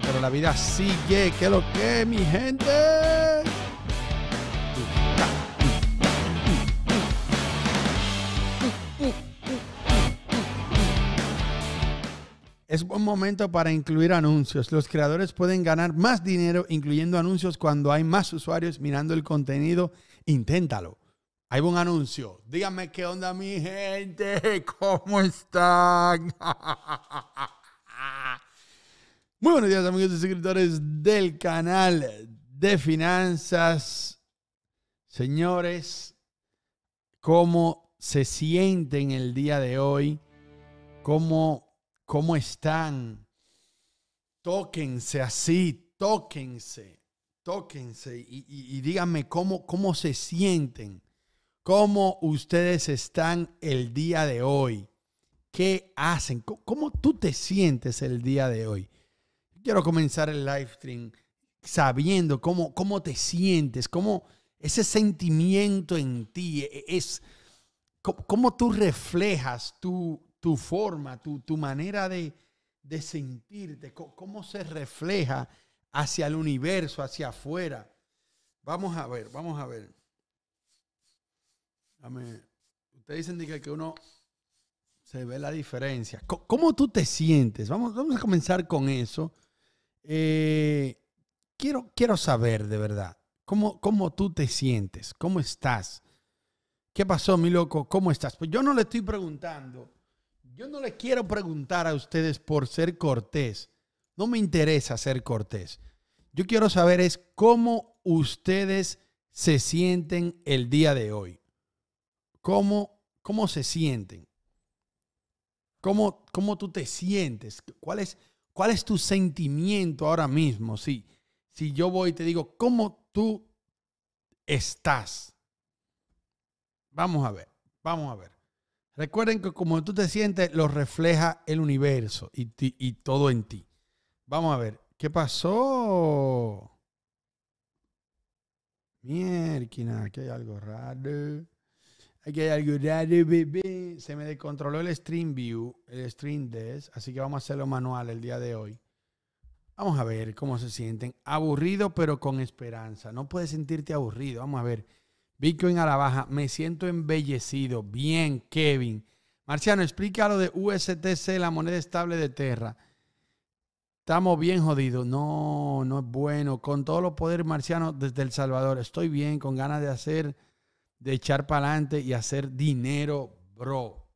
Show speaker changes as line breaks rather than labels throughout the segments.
pero la vida sigue. que lo que, mi gente? Es buen momento para incluir anuncios. Los creadores pueden ganar más dinero incluyendo anuncios cuando hay más usuarios mirando el contenido. Inténtalo. Hay un anuncio. Díganme qué onda mi gente. ¿Cómo están? Muy buenos días amigos y suscriptores del canal de finanzas. Señores, ¿cómo se sienten el día de hoy? ¿Cómo, cómo están? Tóquense así, tóquense, tóquense y, díganme cómo, cómo se sienten, cómo ustedes están el día de hoy, qué hacen, cómo tú te sientes el día de hoy quiero comenzar el live stream sabiendo cómo, cómo te sientes, cómo ese sentimiento en ti e, e, es, cómo, tú reflejas tu, forma, tu, manera de, sentirte, cómo se refleja hacia el universo, hacia afuera. Vamos a ver, vamos a ver. Ustedes dicen que uno se ve la diferencia. ¿Cómo, tú te sientes? Vamos, vamos a comenzar con eso. Eh, quiero, quiero saber de verdad cómo, tú te sientes, cómo estás. ¿Qué pasó, mi loco? ¿Cómo estás? Pues yo no le estoy preguntando. Yo no le quiero preguntar a ustedes por ser cortés. No me interesa ser cortés. Yo quiero saber es cómo ustedes se sienten el día de hoy. ¿Cómo, cómo se sienten? ¿Cómo tú te sientes? ¿Cuál es? ¿Cuál es tu sentimiento ahora mismo? Si, si yo voy y te digo, ¿cómo tú estás? Vamos a ver, vamos a ver. Recuerden que como tú te sientes, lo refleja el universo y, y todo en ti. Vamos a ver, ¿qué pasó? Mierda, aquí hay algo raro que hay algo. Se me descontroló el Stream View, el Stream Desk, así que vamos a hacerlo manual el día de hoy. Vamos a ver cómo se sienten. Aburrido, pero con esperanza. No puedes sentirte aburrido. Vamos a ver. Bitcoin a la baja. Me siento embellecido. Bien, Kevin. Marciano, explica lo de USTC, la moneda estable de Terra. Estamos bien jodidos. No, no es bueno. Con todos los poderes Marciano, desde El Salvador. Estoy bien, con ganas de hacer de echar para adelante y hacer dinero, bro.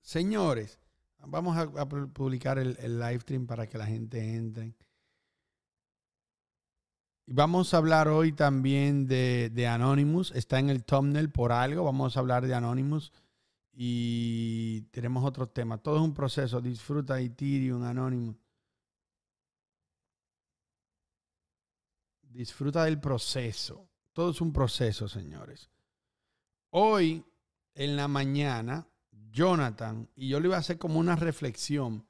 Señores, vamos a, publicar el, live stream para que la gente entre. Y vamos a hablar hoy también de, Anonymous. Está en el thumbnail por algo. Vamos a hablar de Anonymous. Y tenemos otro tema. Todo es un proceso. Disfruta Ethereum, Anonymous. Disfruta del proceso. Todo es un proceso, señores. Hoy, en la mañana, Jonathan, y yo le iba a hacer como una reflexión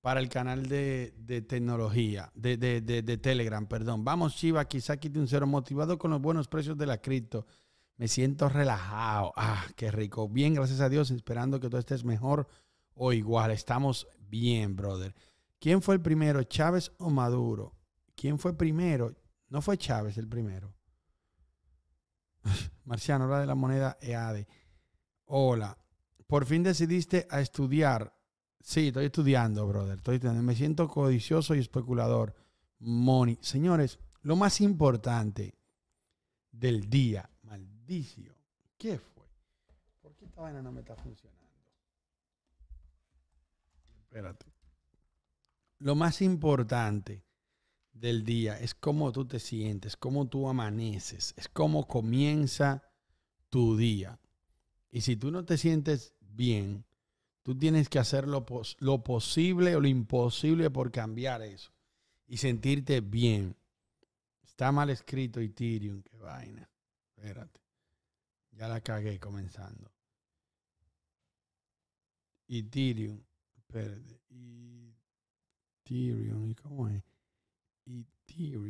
para el canal de, tecnología, de, Telegram, perdón. Vamos, Chiva, quizá quite un cero motivado con los buenos precios de la cripto. Me siento relajado. Ah, qué rico. Bien, gracias a Dios, esperando que tú estés mejor o igual. Estamos bien, brother. ¿Quién fue el primero, Chávez o Maduro? ¿Quién fue primero? No fue Chávez el primero. Marciano, habla de la moneda EADE. Hola, por fin decidiste a estudiar. Sí, estoy estudiando, brother. Estoy Me siento codicioso y especulador. Money. Señores, lo más importante del día. Maldicio. ¿Qué fue? ¿Por qué esta vaina no me está funcionando? Espérate. Lo más importante del día es como tú te sientes, como tú amaneces, es como comienza tu día. Y si tú no te sientes bien, tú tienes que hacer lo, lo posible o lo imposible por cambiar eso y sentirte bien. Está mal escrito Ethereum, qué vaina. Espérate. Ya la cagué comenzando. Ethereum, espérate. Ethereum, ¿y cómo es? Ethereum.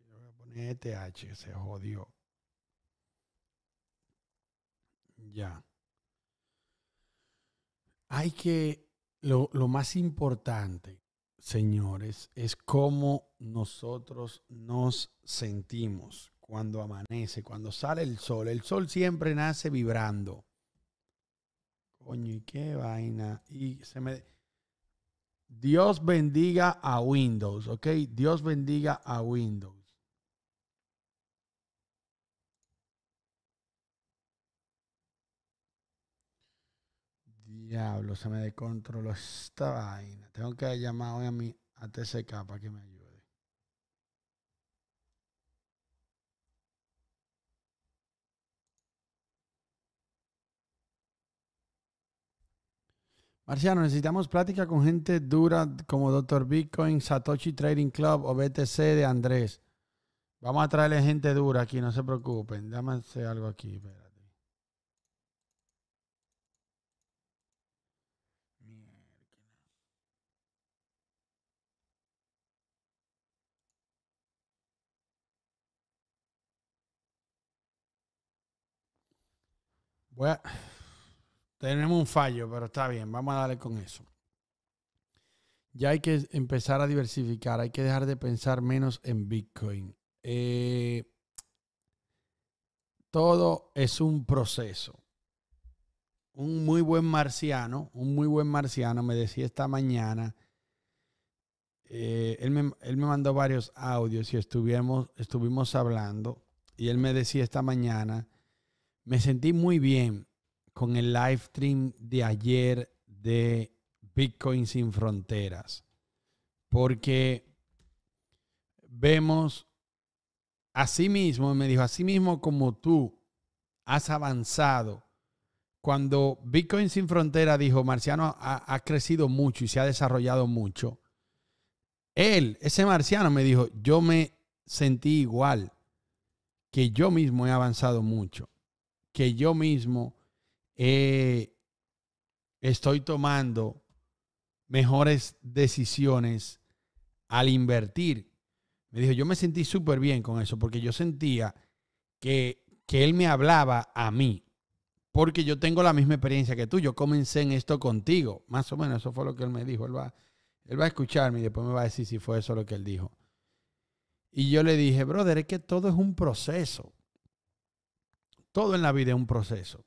Yo voy a poner ETH, se jodió. Ya. Hay que, lo, lo más importante, señores, es cómo nosotros nos sentimos cuando amanece, cuando sale el sol. El sol siempre nace vibrando. Coño, y qué vaina. Y se me Dios bendiga a Windows, ¿ok? Dios bendiga a Windows. Diablo, se me descontroló esta vaina. Tengo que llamar hoy a mi ATCK para que me ayude. Marciano, necesitamos plática con gente dura como Dr. Bitcoin, Satoshi Trading Club o BTC de Andrés. Vamos a traerle gente dura aquí, no se preocupen. hacer algo aquí, espérate. Tenemos un fallo, pero está bien, vamos a darle con eso. Ya hay que empezar a diversificar, hay que dejar de pensar menos en Bitcoin. Eh, todo es un proceso. Un muy buen marciano, un muy buen marciano me decía esta mañana, eh, él, me, él, me, mandó varios audios y estuvimos, estuvimos hablando y él me decía esta mañana, me sentí muy bien con el live stream de ayer de Bitcoin sin fronteras, porque vemos así mismo, me dijo, así mismo como tú has avanzado, cuando Bitcoin sin fronteras dijo, Marciano ha, ha crecido mucho y se ha desarrollado mucho, él, ese marciano, me dijo, yo me sentí igual, que yo mismo he avanzado mucho, que yo mismo eh, estoy tomando mejores decisiones al invertir. Me dijo, yo me sentí súper bien con eso porque yo sentía que, él me hablaba a mí, porque yo tengo la misma experiencia que tú. Yo comencé en esto contigo, más o menos, eso fue lo que él me dijo. Él va, él va a escucharme y después me va a decir si fue eso lo que él dijo. Y yo le dije, brother, es que todo es un proceso. Todo en la vida es un proceso.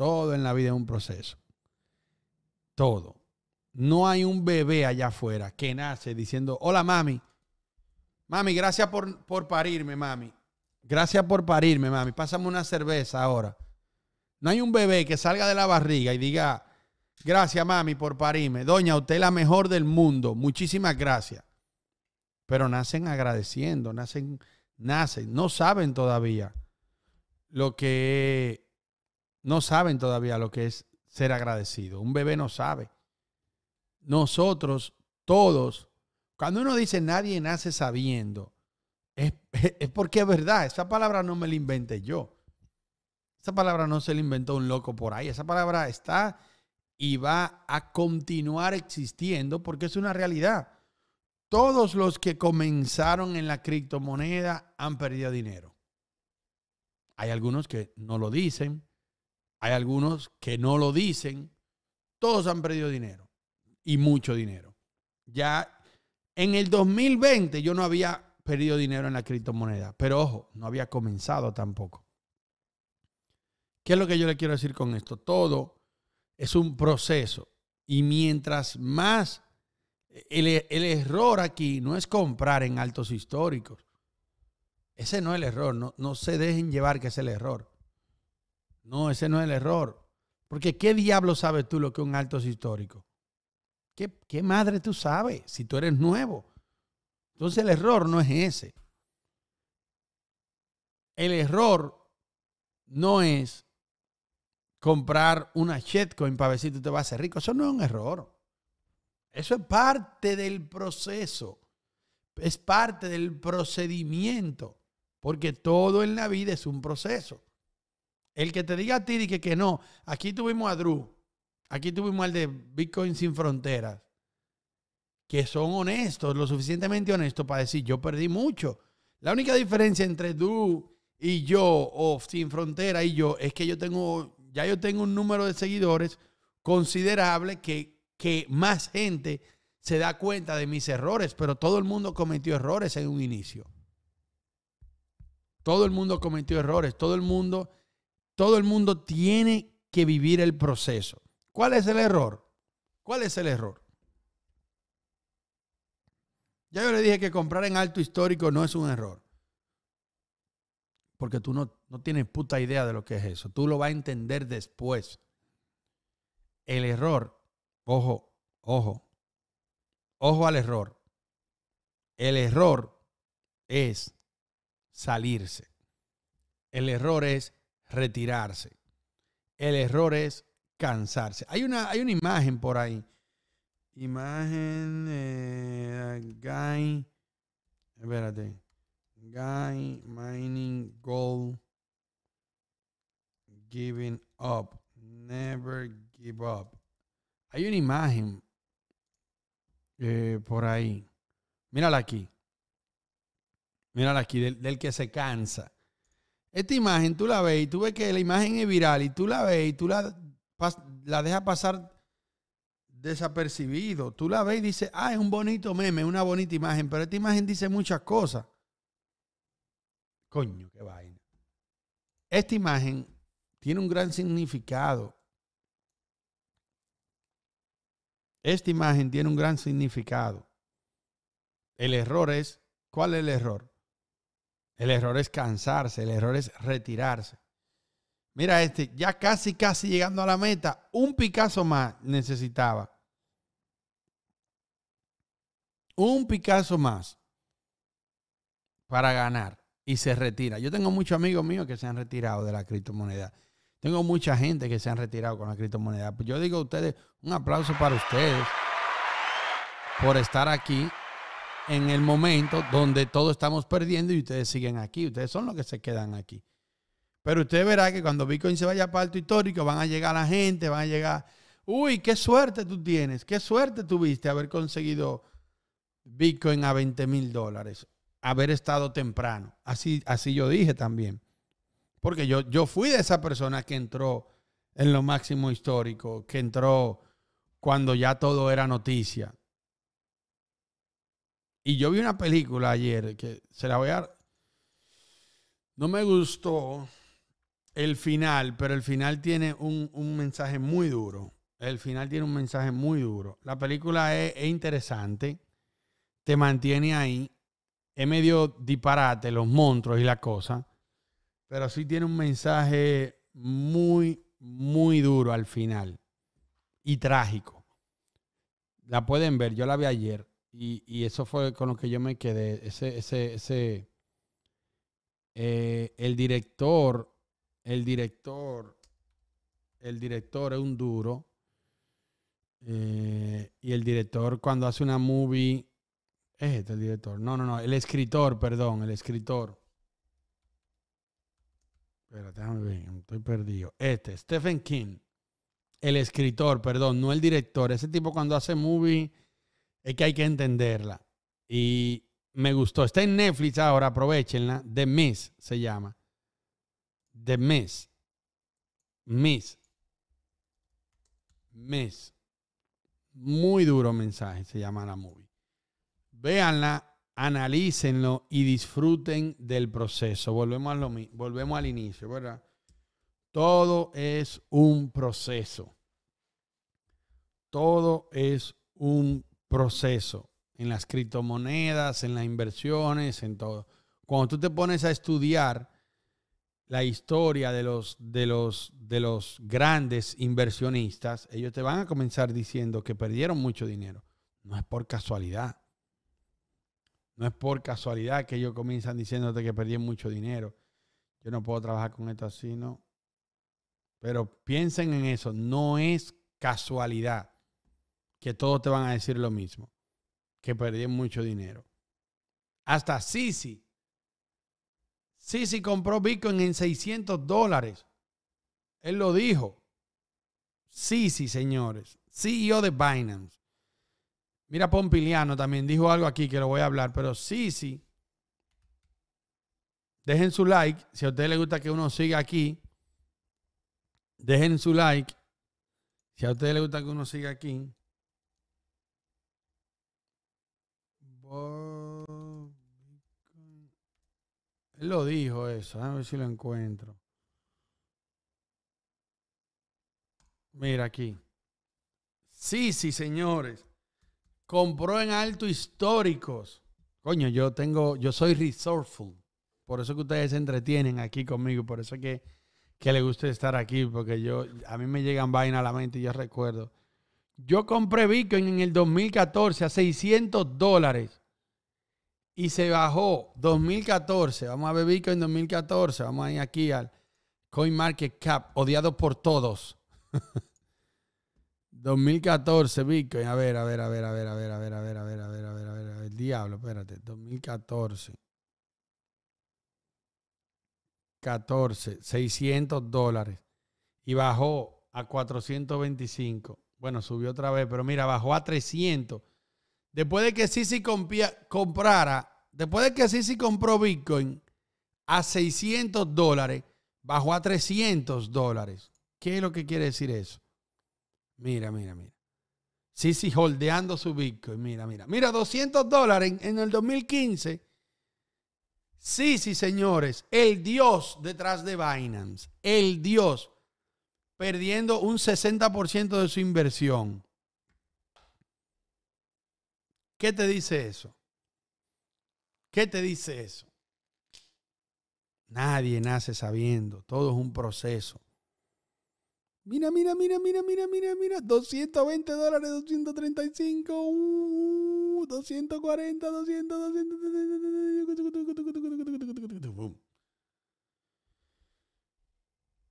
Todo en la vida es un proceso. Todo. No hay un bebé allá afuera que nace diciendo, hola mami, mami, gracias por, por parirme, mami. Gracias por parirme, mami. Pásame una cerveza ahora. No hay un bebé que salga de la barriga y diga, gracias mami por parirme. Doña, usted es la mejor del mundo. Muchísimas gracias. Pero nacen agradeciendo, nacen, nacen, no saben todavía lo que no saben todavía lo que es ser agradecido. Un bebé no sabe. Nosotros, todos, cuando uno dice nadie nace sabiendo, es, porque es verdad. Esa palabra no me la inventé yo. Esa palabra no se la inventó un loco por ahí. Esa palabra está y va a continuar existiendo porque es una realidad. Todos los que comenzaron en la criptomoneda han perdido dinero. Hay algunos que no lo dicen, hay algunos que no lo dicen. Todos han perdido dinero y mucho dinero. Ya en el 2020 yo no había perdido dinero en la criptomoneda, pero ojo, no había comenzado tampoco. ¿Qué es lo que yo le quiero decir con esto? Todo es un proceso y mientras más el, error aquí no es comprar en altos históricos. Ese no es el error, no, no se dejen llevar que es el error. No, ese no es el error. Porque ¿qué diablo sabes tú lo que un alto histórico? ¿Qué, madre tú sabes si tú eres nuevo? Entonces el error no es ese. El error no es comprar una shitcoin para ver te vas a hacer rico. Eso no es un error. Eso es parte del proceso. Es parte del procedimiento. Porque todo en la vida es un proceso. El que te diga a ti que, que no, aquí tuvimos a Drew, aquí tuvimos al de Bitcoin sin fronteras, que son honestos, lo suficientemente honestos para decir, yo perdí mucho. La única diferencia entre Drew y yo, o sin frontera y yo, es que yo tengo, ya yo tengo un número de seguidores considerable que, que más gente se da cuenta de mis errores, pero todo el mundo cometió errores en un inicio. Todo el mundo cometió errores, todo el mundo todo el mundo tiene que vivir el proceso. ¿Cuál es el error? ¿Cuál es el error? Ya yo le dije que comprar en alto histórico no es un error. Porque tú no, tienes puta idea de lo que es eso. Tú lo vas a entender después. El error, ojo, ojo, ojo al error. El error es salirse. El error es retirarse. El error es cansarse. Hay una, hay una imagen por ahí. Imagen eh, Guy. Espérate. Guy mining gold. Giving up. Never give up. Hay una imagen eh, por ahí. Mírala aquí. Mírala aquí, del, del que se cansa. Esta imagen tú la ves y tú ves que la imagen es viral y tú la ves y tú la, la dejas pasar desapercibido. Tú la ves y dices, ah, es un bonito meme, una bonita imagen, pero esta imagen dice muchas cosas. Coño, qué vaina. Esta imagen tiene un gran significado. Esta imagen tiene un gran significado. El error es, ¿cuál es el error? El error es cansarse, el error es retirarse. Mira este, ya casi, casi llegando a la meta, un Picasso más necesitaba. Un Picasso más para ganar y se retira. Yo tengo muchos amigos míos que se han retirado de la criptomoneda. Tengo mucha gente que se han retirado con la criptomoneda. Yo digo a ustedes un aplauso para ustedes por estar aquí en el momento donde todos estamos perdiendo y ustedes siguen aquí. Ustedes son los que se quedan aquí. Pero usted verá que cuando Bitcoin se vaya para alto histórico, van a llegar la gente, van a llegar. Uy, qué suerte tú tienes, qué suerte tuviste haber conseguido Bitcoin a 20 mil dólares, haber estado temprano. Así, así yo dije también. Porque yo, yo fui de esa persona que entró en lo máximo histórico, que entró cuando ya todo era noticia. Y yo vi una película ayer que se la voy a... No me gustó el final, pero el final tiene un, mensaje muy duro. El final tiene un mensaje muy duro. La película es, es interesante, te mantiene ahí. Es medio disparate los monstruos y la cosa, pero sí tiene un mensaje muy, muy duro al final y trágico. La pueden ver, yo la vi ayer. Y, eso fue con lo que yo me quedé. Ese, ese, ese. Eh, el director, el director, el director es un duro. Eh, y el director, cuando hace una movie. Es este el director. No, no, no. El escritor, perdón, el escritor. Espérate, déjame ver, estoy perdido. Este, Stephen King. El escritor, perdón, no el director. Ese tipo cuando hace movie es que hay que entenderla. Y me gustó. Está en Netflix ahora, aprovechenla. The Miss se llama. The Miss. Miss. Miss. Muy duro mensaje se llama la movie. Véanla, analícenlo y disfruten del proceso. Volvemos, lo, volvemos al inicio, ¿verdad? Todo es un proceso. Todo es un proceso proceso en las criptomonedas, en las inversiones, en todo. Cuando tú te pones a estudiar la historia de los, de los, de los grandes inversionistas, ellos te van a comenzar diciendo que perdieron mucho dinero. No es por casualidad. No es por casualidad que ellos comienzan diciéndote que perdí mucho dinero. Yo no puedo trabajar con esto así, ¿no? Pero piensen en eso, no es casualidad que todos te van a decir lo mismo, que perdí mucho dinero. Hasta Sisi. Sisi compró Bitcoin en 600 dólares. Él lo dijo. Sisi, señores. CEO de Binance. Mira, Pompiliano también dijo algo aquí que lo voy a hablar, pero Sisi. Dejen su like. Si a ustedes les gusta que uno siga aquí, dejen su like. Si a ustedes les gusta que uno siga aquí,
Él
lo dijo eso, a ver si lo encuentro. Mira aquí. Sí, sí, señores. Compró en alto históricos. Coño, yo tengo, yo soy resourceful. Por eso que ustedes se entretienen aquí conmigo, por eso que, que le gusta estar aquí, porque yo, a mí me llegan vainas a la mente y yo recuerdo. Yo compré Bitcoin en el 2014 a 600 dólares y se bajó 2014. Vamos a ver Bitcoin 2014. Vamos a ir aquí al Cap odiado por todos. 2014, Bitcoin. A ver, a ver, a ver, a ver, a ver, a ver, a ver, a ver, a ver, a ver, a ver, a ver. El diablo, espérate. 2014. 14, 600 dólares. Y bajó a 425. Bueno, subió otra vez, pero mira, bajó a 300 después de que Sisi comprara, después de que Sisi compró Bitcoin a 600 dólares, bajó a 300 dólares. ¿Qué es lo que quiere decir eso? Mira, mira, mira. Sisi holdeando su Bitcoin. Mira, mira. Mira, 200 dólares en, el 2015. Sí, sí, señores, el Dios detrás de Binance, el Dios, perdiendo un 60% de su inversión. ¿Qué te dice eso? ¿Qué te dice eso? Nadie nace sabiendo, todo es un proceso. Mira, mira, mira, mira, mira, mira, mira, 220 dólares, 235, 240, 200, 200.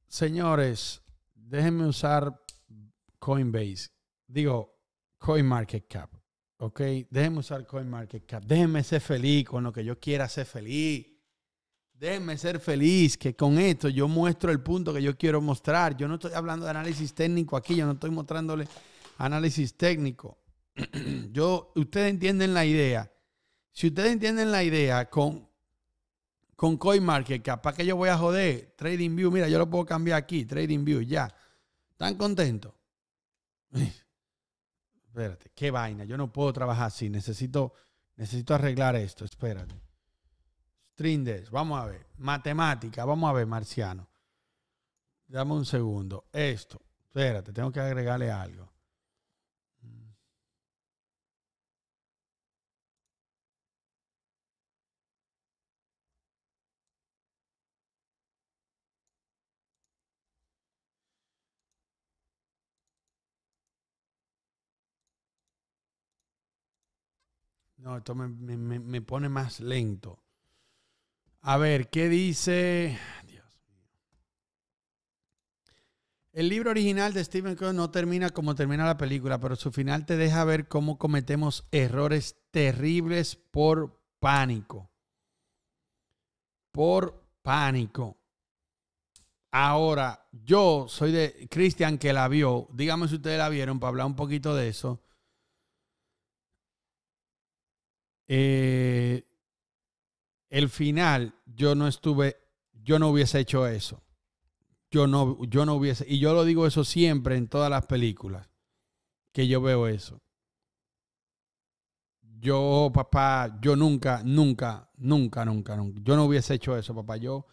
Señores, déjenme usar Coinbase, digo CoinMarketCap. Ok, déjenme usar CoinMarketCap. déjenme ser feliz con lo que yo quiera ser feliz. déjenme ser feliz que con esto yo muestro el punto que yo quiero mostrar. Yo no estoy hablando de análisis técnico aquí, yo no estoy mostrándole análisis técnico. yo, ustedes entienden la idea. Si ustedes entienden la idea con, con CoinMarketCap, ¿para qué yo voy a joder? TradingView, mira, yo lo puedo cambiar aquí, TradingView, ya. ¿Están contentos? espérate, qué vaina, yo no puedo trabajar así, necesito, necesito arreglar esto, espérate. Strindes, vamos a ver, matemática, vamos a ver, marciano. Dame un segundo, esto, espérate, tengo que agregarle algo. No, esto me, pone más lento. A ver, ¿qué dice? El libro original de Stephen King no termina como termina la película, pero su final te deja ver cómo cometemos errores terribles por pánico. Por pánico. Ahora, yo soy de Christian que la vio. Dígame si ustedes la vieron para hablar un poquito de eso. Eh, el final, yo no estuve, yo no hubiese hecho eso. Yo no, yo no hubiese, y yo lo digo eso siempre en todas las películas que yo veo eso. Yo, papá, yo nunca, nunca, nunca, nunca, nunca, yo no hubiese hecho eso, papá. Yo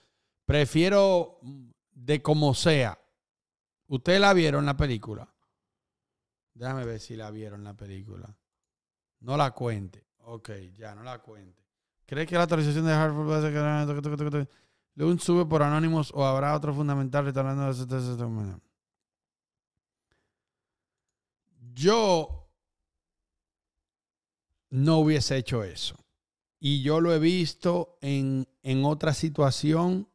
prefiero de como sea. ¿Ustedes la vieron la película? Déjame ver si la vieron la película. No la cuente. Ok, ya no la cuente. ¿Crees que la autorización de Hartford va a ser sube por anónimos o habrá otro fundamental retornando de este, este, este Yo no hubiese hecho eso. Y yo lo he visto en otra situación.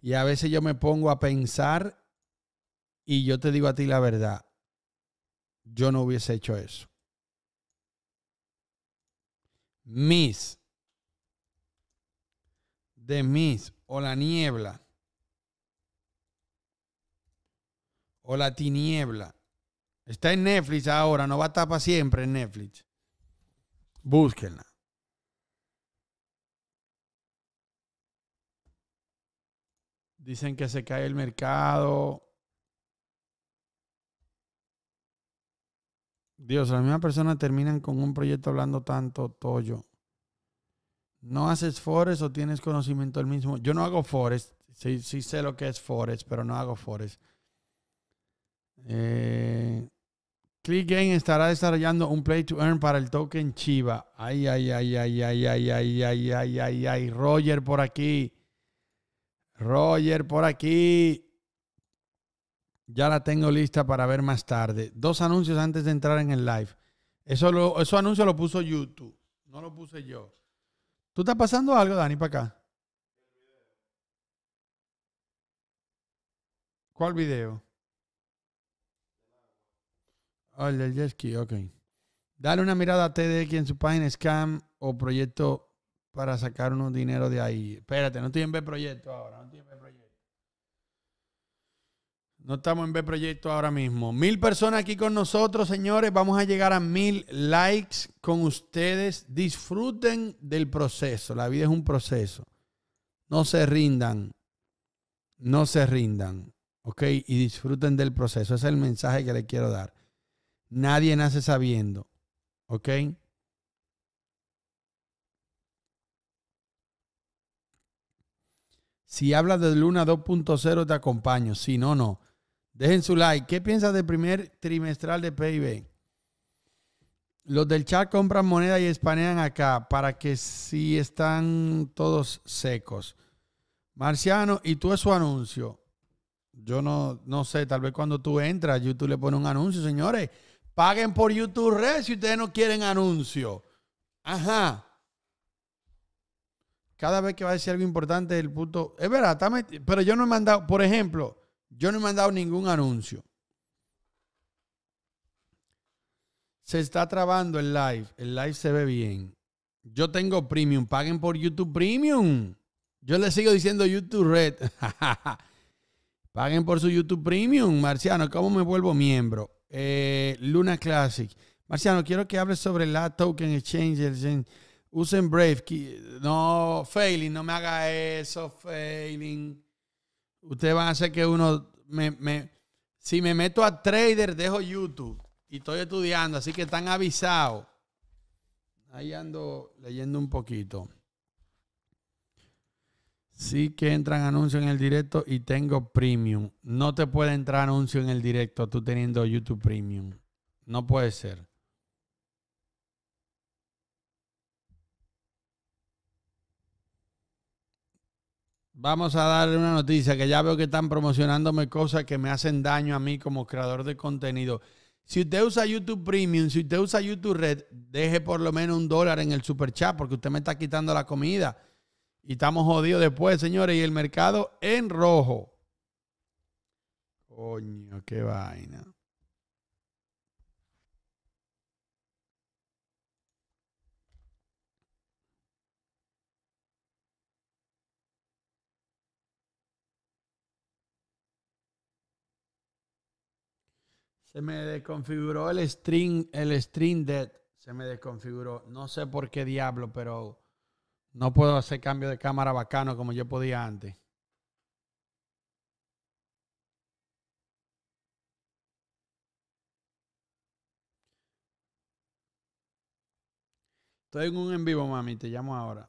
Y a veces yo me pongo a pensar y yo te digo a ti la verdad. Yo no hubiese hecho eso. Miss, de Miss, o la niebla, o la tiniebla. Está en Netflix ahora, no va a estar para siempre en Netflix. Búsquenla. Dicen que se cae el mercado. Dios, las mismas personas terminan con un proyecto hablando tanto Toyo. No haces forest o tienes conocimiento del mismo. Yo no hago forest. Sí, sé lo que es forest, pero no hago forest. Eh, Click estará desarrollando un play to earn para el token Chiva. Ay, ay, ay, ay, ay, ay, ay, ay, ay, ay, ay. Roger por aquí. Roger por aquí. Ya la tengo lista para ver más tarde. Dos anuncios antes de entrar en el live. Eso, lo, eso anuncio lo puso YouTube, no lo puse yo. ¿Tú estás pasando algo, Dani, para acá? ¿Cuál video? Oh, el del jet ok. Dale una mirada a TDX en su página Scam o proyecto para sacar unos dinero de ahí. Espérate, no estoy en B proyecto ahora. No estoy no estamos en B Proyecto ahora mismo. Mil personas aquí con nosotros, señores. Vamos a llegar a mil likes con ustedes. Disfruten del proceso. La vida es un proceso. No se rindan. No se rindan. ¿Ok? Y disfruten del proceso. Ese es el mensaje que les quiero dar. Nadie nace sabiendo. ¿Ok? Si hablas de Luna 2.0, te acompaño. Si no, no. Dejen su like. ¿Qué piensas del primer trimestral de PIB? Los del chat compran moneda y espanean acá para que si están todos secos. Marciano, ¿y tú es su anuncio? Yo no, no sé, tal vez cuando tú entras, YouTube le pone un anuncio, señores. Paguen por YouTube Red si ustedes no quieren anuncio. Ajá. Cada vez que va a decir algo importante, el puto... Es verdad, pero yo no he mandado. Por ejemplo, yo no he mandado ningún anuncio. Se está trabando el live. El live se ve bien. Yo tengo premium. Paguen por YouTube Premium. Yo le sigo diciendo YouTube Red. Paguen por su YouTube Premium. Marciano, ¿cómo me vuelvo miembro? Eh, Luna Classic. Marciano, quiero que hables sobre la Token Exchange. Usen Brave. No, Failing, no me haga eso, Failing. Ustedes van a hacer que uno me, me, si me meto a trader, dejo YouTube y estoy estudiando, así que están avisados. Ahí ando leyendo un poquito. Sí que entran anuncios en el directo y tengo premium. No te puede entrar anuncio en el directo tú teniendo YouTube Premium. No puede ser. Vamos a darle una noticia que ya veo que están promocionándome cosas que me hacen daño a mí como creador de contenido. Si usted usa YouTube Premium, si usted usa YouTube Red, deje por lo menos un dólar en el super chat porque usted me está quitando la comida. Y estamos jodidos después, señores. Y el mercado en rojo. Coño, qué vaina. Se me desconfiguró el stream, el stream dead. Se me desconfiguró. No sé por qué diablo, pero no puedo hacer cambio de cámara bacano como yo podía antes. Estoy en un en vivo, mami. Te llamo ahora.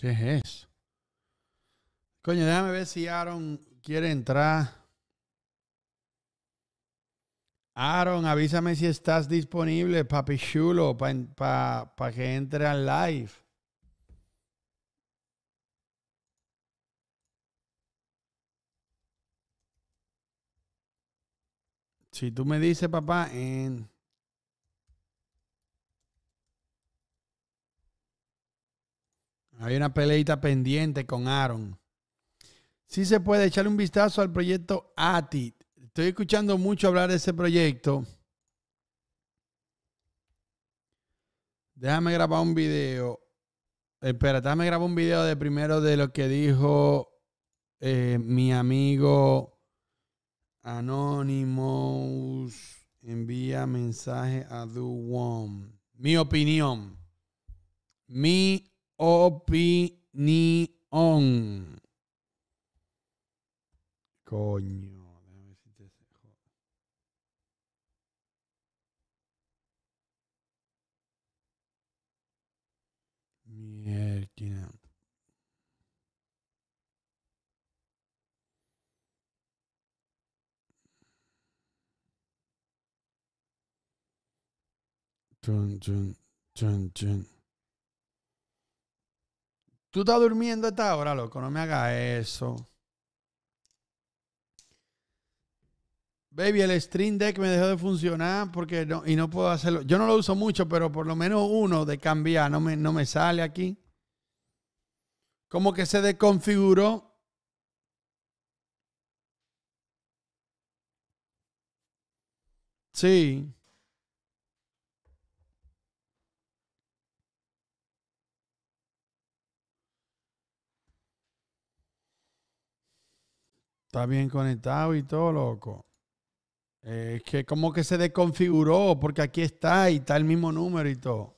¿Qué es eso? Coño, déjame ver si Aaron quiere entrar. Aaron, avísame si estás disponible, papi chulo, para que entre al live. Si tú me dices, papá, en... Hay una peleita pendiente con Aaron. Si se puede echarle un vistazo al proyecto ATI. Estoy escuchando mucho hablar de ese proyecto. Déjame grabar un video. Espera, déjame grabar un video de primero de lo que dijo eh, mi amigo Anonymous. Envía mensaje a one. Mi opinión. Mi opinión. Coño, Mierda. Chun, chun, chun, chun. Tú estás durmiendo a esta hora, loco, no me hagas eso. Baby, el Stream Deck me dejó de funcionar porque no, y no puedo hacerlo. Yo no lo uso mucho, pero por lo menos uno de cambiar no me, no me sale aquí. Como que se desconfiguró. Sí. Está bien conectado y todo, loco. Eh, es que como que se desconfiguró, porque aquí está y está el mismo número y todo.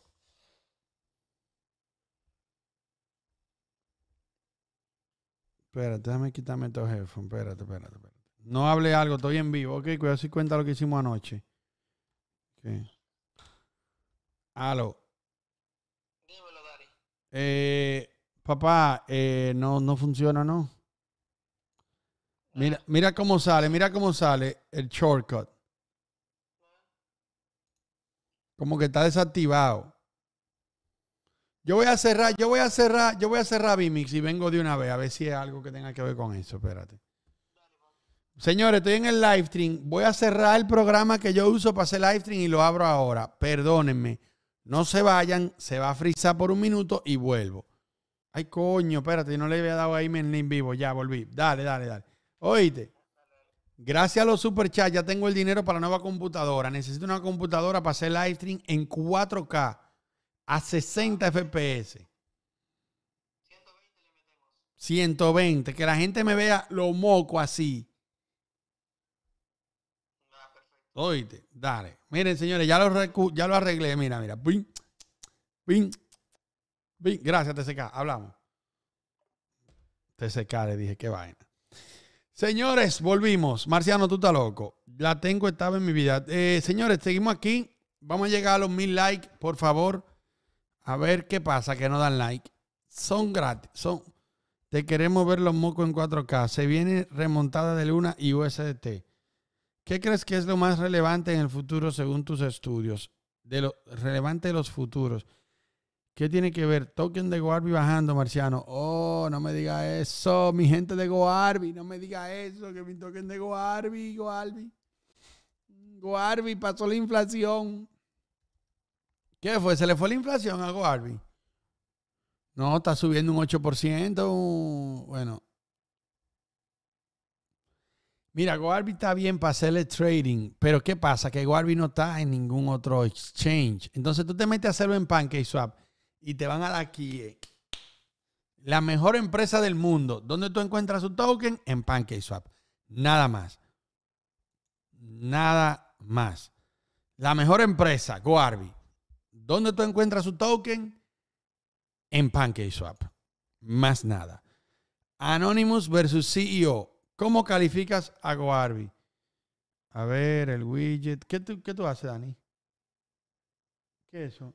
Espérate, déjame quitarme estos headphones. Espérate, espérate, espérate. No hable algo, estoy en vivo. Ok, cuidado si cuenta lo que hicimos anoche. Okay. Aló. Dímelo, Dari. Eh, papá, eh, no funciona, ¿no? Mira, cómo sale, mira cómo sale el shortcut. Como que está desactivado. Yo voy a cerrar, yo voy a cerrar, yo voy a cerrar vmix y vengo de una vez a ver si es algo que tenga que ver con eso. Espérate. Señores, estoy en el live stream. Voy a cerrar el programa que yo uso para hacer live stream y lo abro ahora. Perdónenme. No se vayan, se va a frizar por un minuto y vuelvo. Ay, coño, espérate, no le había dado ahí en vivo. Ya volví. Dale, dale, dale. Oíste. Gracias a los superchats ya tengo el dinero para la nueva computadora. Necesito una computadora para hacer live stream en 4K a 60 FPS. 120, que la gente me vea lo moco así. Oíste, dale. Miren, señores, ya lo, ya lo arreglé. Mira, mira. Gracias, TCK. Hablamos. TCK, le dije, qué vaina. Señores, volvimos. Marciano, tú estás loco. La tengo, estaba en mi vida. Eh, señores, seguimos aquí. Vamos a llegar a los mil likes, por favor. A ver qué pasa, que no dan like. Son gratis. Son... Te queremos ver los mocos en 4K. Se viene remontada de luna y USDT. ¿Qué crees que es lo más relevante en el futuro según tus estudios? De lo relevante de los futuros. ¿Qué tiene que ver token de GoArbi bajando, Marciano? Oh, no me diga eso, mi gente de GoArbi, no me diga eso, que mi token de GoArbi, Goarby. GoArbi pasó la inflación. ¿Qué fue? ¿Se le fue la inflación a GoArbi? No, está subiendo un 8%. Bueno. Mira, GoArbi está bien para hacerle trading, pero ¿qué pasa? Que GoArbi no está en ningún otro exchange. Entonces tú te metes a hacerlo en PancakeSwap y te van a dar aquí. Eh, la mejor empresa del mundo. ¿Dónde tú encuentras su token? En PancakeSwap. Nada más. Nada más. La mejor empresa, Goarby. ¿Dónde tú encuentras su token? En PancakeSwap. Más nada. Anonymous versus CEO. ¿Cómo calificas a Goarby? A ver, el widget. ¿Qué qué tú haces, Dani? ¿Qué es eso?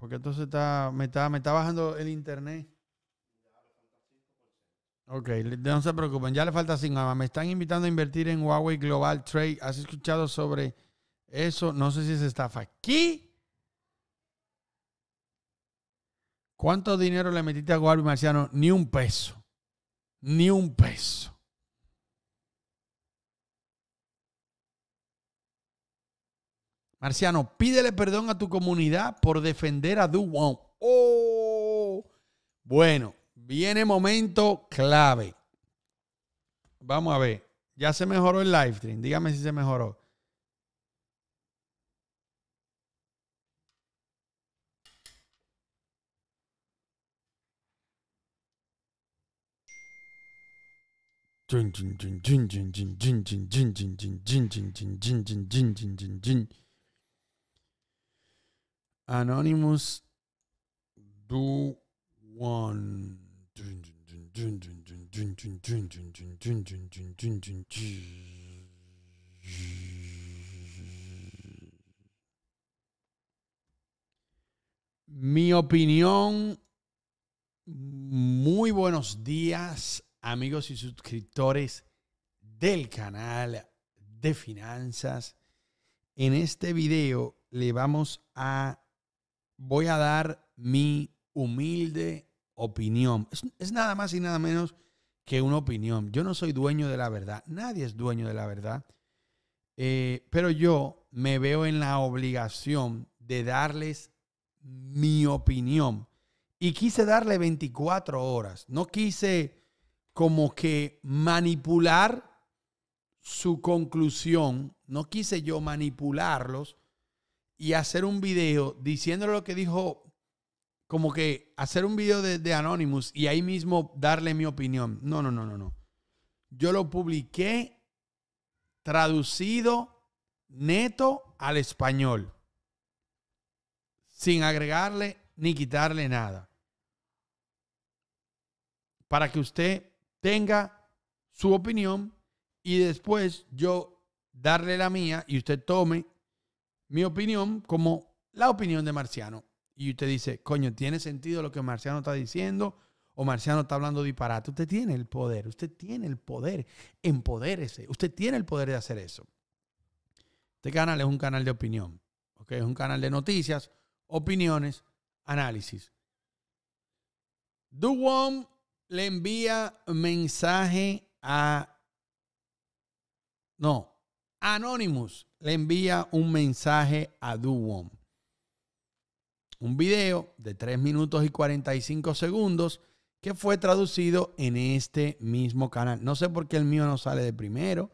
Porque entonces está, me, está, bajando el internet. Ok, no se preocupen, ya le falta 5. Me están invitando a invertir en Huawei Global Trade. ¿Has escuchado sobre eso? No sé si es estafa. ¿Qué? ¿Cuánto dinero le metiste a Huawei Marciano? Ni un peso. Ni un peso. Marciano, pídele perdón a tu comunidad por defender a Duwon. Oh, bueno, viene momento clave. Vamos a ver. Ya se mejoró el live stream. Dígame si se mejoró. Anonymous Do One. Mi opinión, muy buenos días amigos y suscriptores del canal de finanzas. En este video le vamos a voy a dar mi humilde opinión. Es, nada más y nada menos que una opinión. Yo no soy dueño de la verdad. Nadie es dueño de la verdad. Eh, pero yo me veo en la obligación de darles mi opinión. Y quise darle 24 horas. No quise como que manipular su conclusión. No quise yo manipularlos y hacer un video diciendo lo que dijo, como que hacer un video de, de Anonymous y ahí mismo darle mi opinión. No, no, no, no, no. Yo lo publiqué traducido neto al español, sin agregarle ni quitarle nada, para que usted tenga su opinión y después yo darle la mía y usted tome mi opinión como la opinión de Marciano. Y usted dice, coño, ¿tiene sentido lo que Marciano está diciendo? O Marciano está hablando disparate. Usted tiene el poder, usted tiene el poder, empodérese. Usted tiene el poder de hacer eso. Este canal es un canal de opinión, Es un canal de noticias, opiniones, análisis. Duwom le envía mensaje a... No, Anonymous le envía un mensaje a Duwom. Un video de 3 minutos y 45 segundos que fue traducido en este mismo canal. No sé por qué el mío no sale de primero.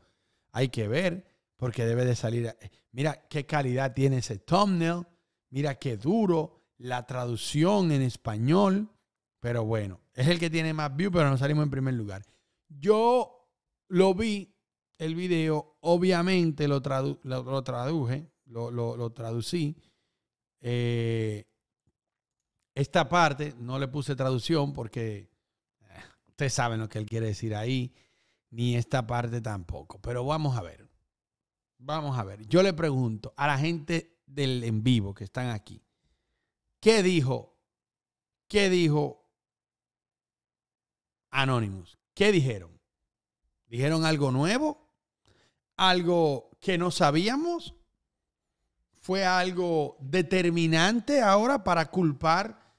Hay que ver, porque debe de salir. Eh, mira qué calidad tiene ese thumbnail. Mira qué duro la traducción en español. Pero bueno, es el que tiene más views, pero no salimos en primer lugar. Yo lo vi el video, obviamente lo, lo, traduje, lo, traducí. Eh, esta parte no le puse traducción porque eh, ustedes saben lo que él quiere decir ahí, ni esta parte tampoco. Pero vamos a ver. Vamos a ver. Yo le pregunto a la gente del en vivo que están aquí. ¿Qué dijo? ¿Qué dijo Anonymous? ¿Qué dijeron? ¿Dijeron algo nuevo? algo que no sabíamos? ¿Fue algo determinante ahora para culpar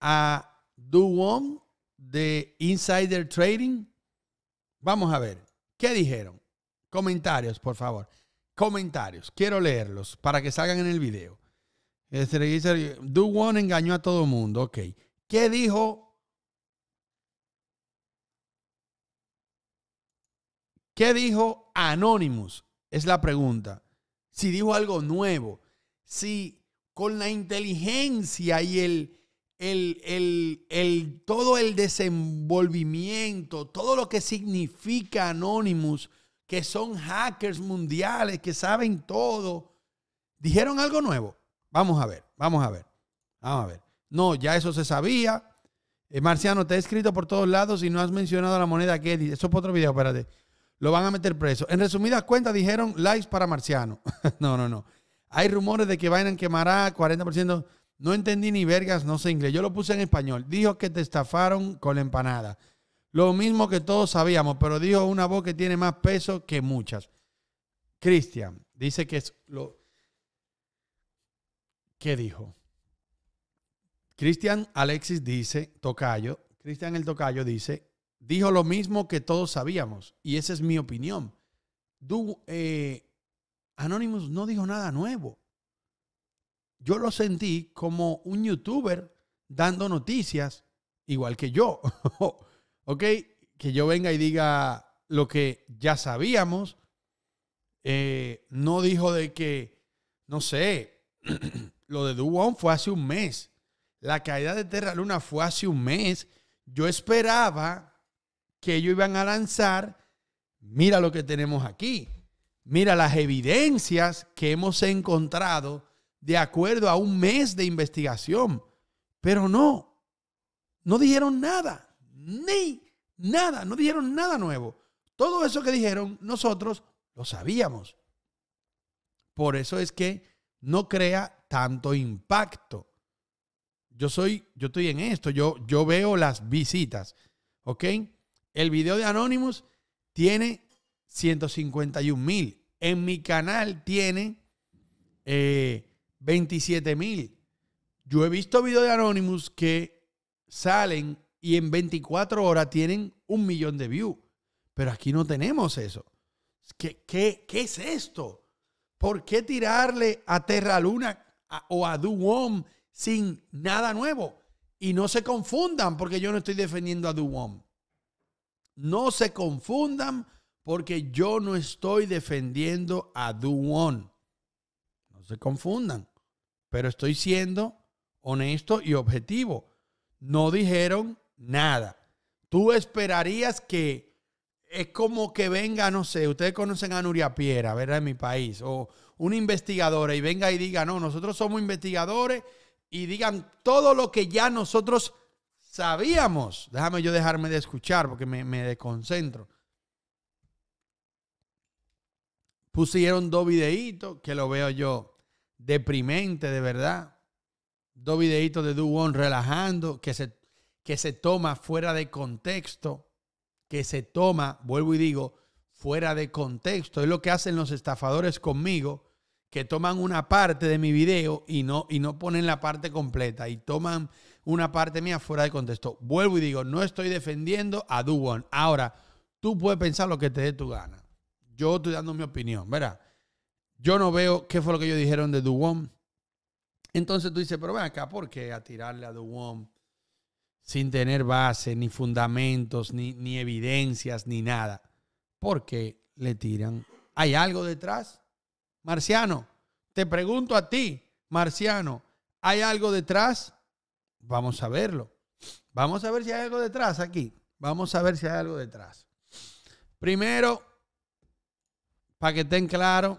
a Duong de insider trading? Vamos a ver, ¿qué dijeron? Comentarios, por favor. Comentarios, quiero leerlos para que salgan en el video. One este, engañó a todo el mundo, ok. ¿Qué dijo ¿Qué dijo Anonymous? Es la pregunta. Si dijo algo nuevo, si con la inteligencia y el, el, todo el desenvolvimiento, todo lo que significa Anonymous, que son hackers mundiales, que saben todo, dijeron algo nuevo. Vamos a ver, vamos a ver, vamos a ver. No, ya eso se sabía. Eh, Marciano, te he escrito por todos lados y no has mencionado la moneda dice. Eso es otro video, espérate lo van a meter preso. En resumidas cuentas, dijeron likes para Marciano. no, no, no. Hay rumores de que Biden quemará 40%. No entendí ni vergas, no sé inglés. Yo lo puse en español. Dijo que te estafaron con la empanada. Lo mismo que todos sabíamos, pero dijo una voz que tiene más peso que muchas. Cristian dice que es lo. ¿Qué dijo? Cristian Alexis dice, Tocayo, Cristian el Tocayo dice dijo lo mismo que todos sabíamos, y esa es mi opinión. Eh, Anonymous no dijo nada nuevo. Yo lo sentí como un youtuber dando noticias, igual que yo. ¿Ok? Que yo venga y diga lo que ya sabíamos. Eh, no dijo de que, no sé, lo de Duwon fue hace un mes. La caída de Terra Luna fue hace un mes. Yo esperaba que ellos iban a lanzar, mira lo que tenemos aquí, mira las evidencias que hemos encontrado de acuerdo a un mes de investigación. Pero no, no dijeron nada, ni nada, no dijeron nada nuevo. Todo eso que dijeron nosotros lo sabíamos. Por eso es que no crea tanto impacto. Yo soy, yo estoy en esto, yo, yo veo las visitas, ¿ok? El video de Anonymous tiene 151 mil. En mi canal tiene 27 eh, mil. Yo he visto videos de Anonymous que salen y en 24 horas tienen un millón de views. Pero aquí no tenemos eso. ¿Qué, qué, es esto? ¿Por qué tirarle a Terra Luna o a Duwam sin nada nuevo? Y no se confundan porque yo no estoy defendiendo a Duwam. No se confundan porque yo no estoy defendiendo a Duon. No se confundan, pero estoy siendo honesto y objetivo. No dijeron nada. Tú esperarías que es como que venga, no sé, ustedes conocen a Nuria Piera, ¿verdad? En mi país, o una investigadora y venga y diga, no, nosotros somos investigadores y digan todo lo que ya nosotros Sabíamos, déjame yo dejarme de escuchar porque me, me desconcentro. Pusieron dos videitos que lo veo yo deprimente, de verdad. Dos videitos de Duwon relajando, que se, que se toma fuera de contexto, que se toma, vuelvo y digo, fuera de contexto. Es lo que hacen los estafadores conmigo, que toman una parte de mi video y no, y no ponen la parte completa y toman una parte mía fuera de contexto. Vuelvo y digo, no estoy defendiendo a Duwon. Ahora, tú puedes pensar lo que te dé tu gana. Yo estoy dando mi opinión, ¿verdad? Yo no veo qué fue lo que ellos dijeron de Duwon. Entonces tú dices, pero ven acá, ¿por qué a tirarle a Duwon sin tener base, ni fundamentos, ni, ni evidencias, ni nada? ¿Por qué le tiran? ¿Hay algo detrás? Marciano, te pregunto a ti, Marciano, ¿hay algo detrás? Vamos a verlo. Vamos a ver si hay algo detrás aquí. Vamos a ver si hay algo detrás. Primero, para que estén claros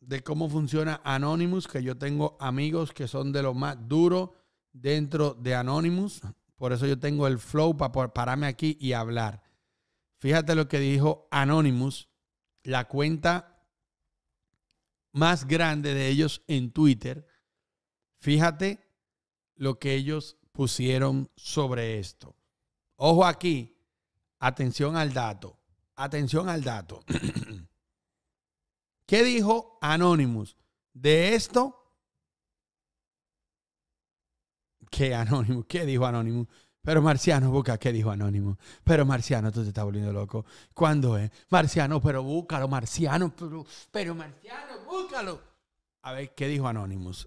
de cómo funciona Anonymous, que yo tengo amigos que son de lo más duro dentro de Anonymous. Por eso yo tengo el flow para pararme aquí y hablar. Fíjate lo que dijo Anonymous, la cuenta más grande de ellos en Twitter. Fíjate lo que ellos pusieron sobre esto. Ojo aquí, atención al dato, atención al dato. ¿Qué dijo Anonymous? De esto, ¿qué Anonymous? ¿Qué dijo Anonymous? Pero Marciano, busca qué dijo Anonymous? Pero Marciano, tú te estás volviendo loco. ¿Cuándo es? Marciano, pero búscalo, Marciano, pero, pero Marciano, búscalo. A ver, ¿qué dijo Anonymous?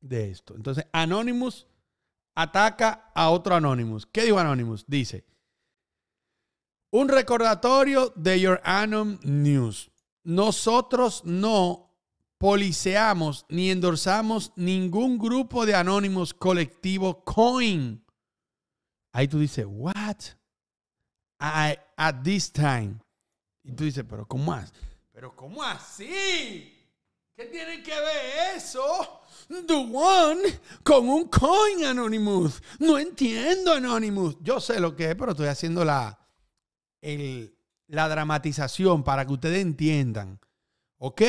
de esto. Entonces, Anonymous ataca a otro Anonymous. ¿Qué dijo Anonymous? Dice, un recordatorio de Your Anonymous News. Nosotros no policeamos ni endorsamos ningún grupo de Anonymous colectivo coin. Ahí tú dices, what? I, at this time. Y tú dices, pero ¿cómo así? ¿Pero cómo así? ¿Qué tiene que ver eso? The One con un coin Anonymous. No entiendo Anonymous. Yo sé lo que es, pero estoy haciendo la, el, la dramatización para que ustedes entiendan. ¿Ok?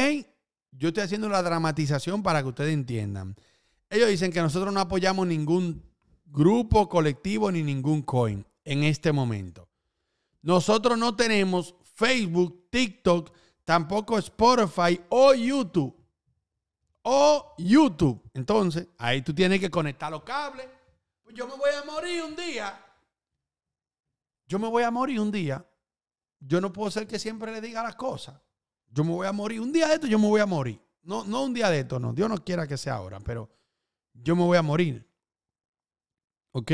Yo estoy haciendo la dramatización para que ustedes entiendan. Ellos dicen que nosotros no apoyamos ningún grupo colectivo ni ningún coin en este momento. Nosotros no tenemos Facebook, TikTok, tampoco Spotify o YouTube o YouTube. Entonces, ahí tú tienes que conectar los cables. Pues yo me voy a morir un día. Yo me voy a morir un día. Yo no puedo ser que siempre le diga las cosas. Yo me voy a morir. Un día de esto yo me voy a morir. No, no un día de esto, no. Dios no quiera que sea ahora, pero yo me voy a morir. ¿Ok?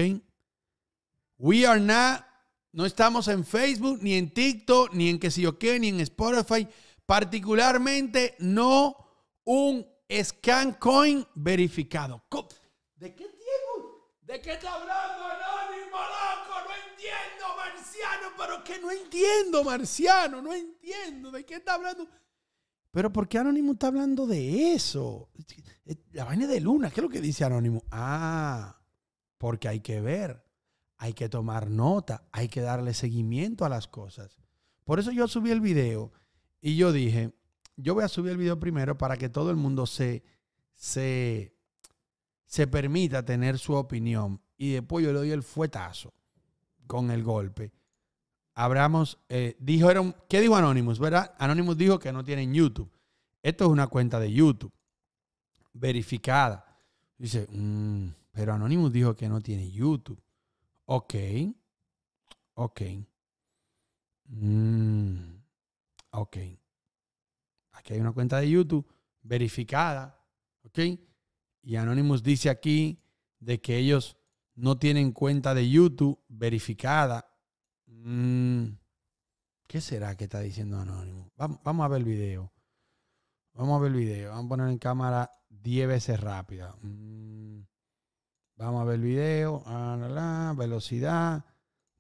We are not, no estamos en Facebook, ni en TikTok, ni en que si yo qué, ni en Spotify. Particularmente no un coin verificado. ¿De qué tiempo? ¿De qué está hablando Anónimo, loco? No entiendo, Marciano, pero que no entiendo, Marciano, no entiendo. ¿De qué está hablando? Pero ¿por qué Anónimo está hablando de eso? La vaina de Luna, ¿qué es lo que dice Anónimo? Ah, porque hay que ver, hay que tomar nota, hay que darle seguimiento a las cosas. Por eso yo subí el video y yo dije, yo voy a subir el video primero para que todo el mundo se, se, permita tener su opinión y después yo le doy el fuetazo con el golpe. Abramos, eh, dijo, ¿qué dijo Anonymous? ¿Verdad? Anonymous dijo que no tienen YouTube. Esto es una cuenta de YouTube verificada. Dice, mm, pero Anonymous dijo que no tiene YouTube. Ok, ok. Mm, ok. Que hay una cuenta de YouTube verificada, ¿ok? Y Anonymous dice aquí de que ellos no tienen cuenta de YouTube verificada. Mm, ¿Qué será que está diciendo Anonymous? Vamos, a ver el video. Vamos a ver el video. Vamos a poner en cámara 10 veces rápida. Mm, vamos a ver el video. Ah, velocidad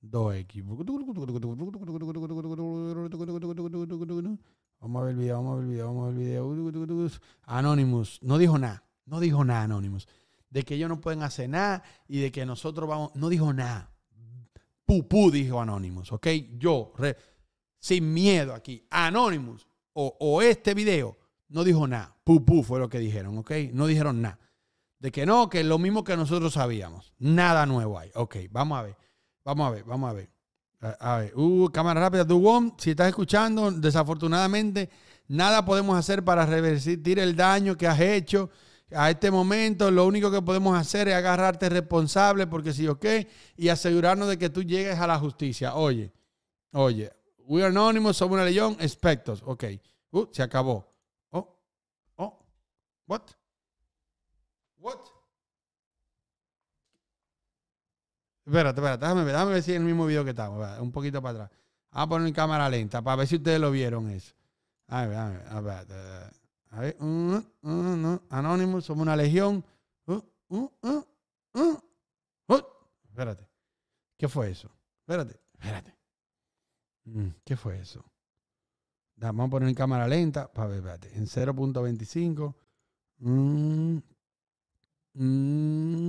2X. Vamos a ver el video, vamos a ver el video, vamos a ver el video. Anonymous, no dijo nada, no dijo nada Anonymous. De que ellos no pueden hacer nada y de que nosotros vamos, no dijo nada. Pupú dijo Anonymous, ¿ok? Yo, sin miedo aquí, Anonymous o, o este video, no dijo nada. Pupú fue lo que dijeron, ¿ok? No dijeron nada. De que no, que es lo mismo que nosotros sabíamos. Nada nuevo hay. Ok, vamos a ver, vamos a ver, vamos a ver. A, ver, uh, cámara rápida, Duwon, si estás escuchando, desafortunadamente nada podemos hacer para revertir el daño que has hecho. A este momento lo único que podemos hacer es agarrarte responsable porque sí ¿ok? y asegurarnos de que tú llegues a la justicia. Oye, oye, we are anonymous, somos una leyón Expectos Ok, uh, se acabó. Oh, oh, what? What? Espérate, espérate, déjame, déjame ver si es el mismo video que estamos. un poquito para atrás. Vamos a poner en cámara lenta para ver si ustedes lo vieron eso. A ver, a ver, a ver. A ver. Uh, uh, Anonymous, somos una legión. Uh, uh, uh, espérate. ¿Qué fue eso? Espérate, espérate. Mm, ¿Qué fue eso? Vamos a poner en cámara lenta. Para ver, espérate. En 0.25. mmm mmm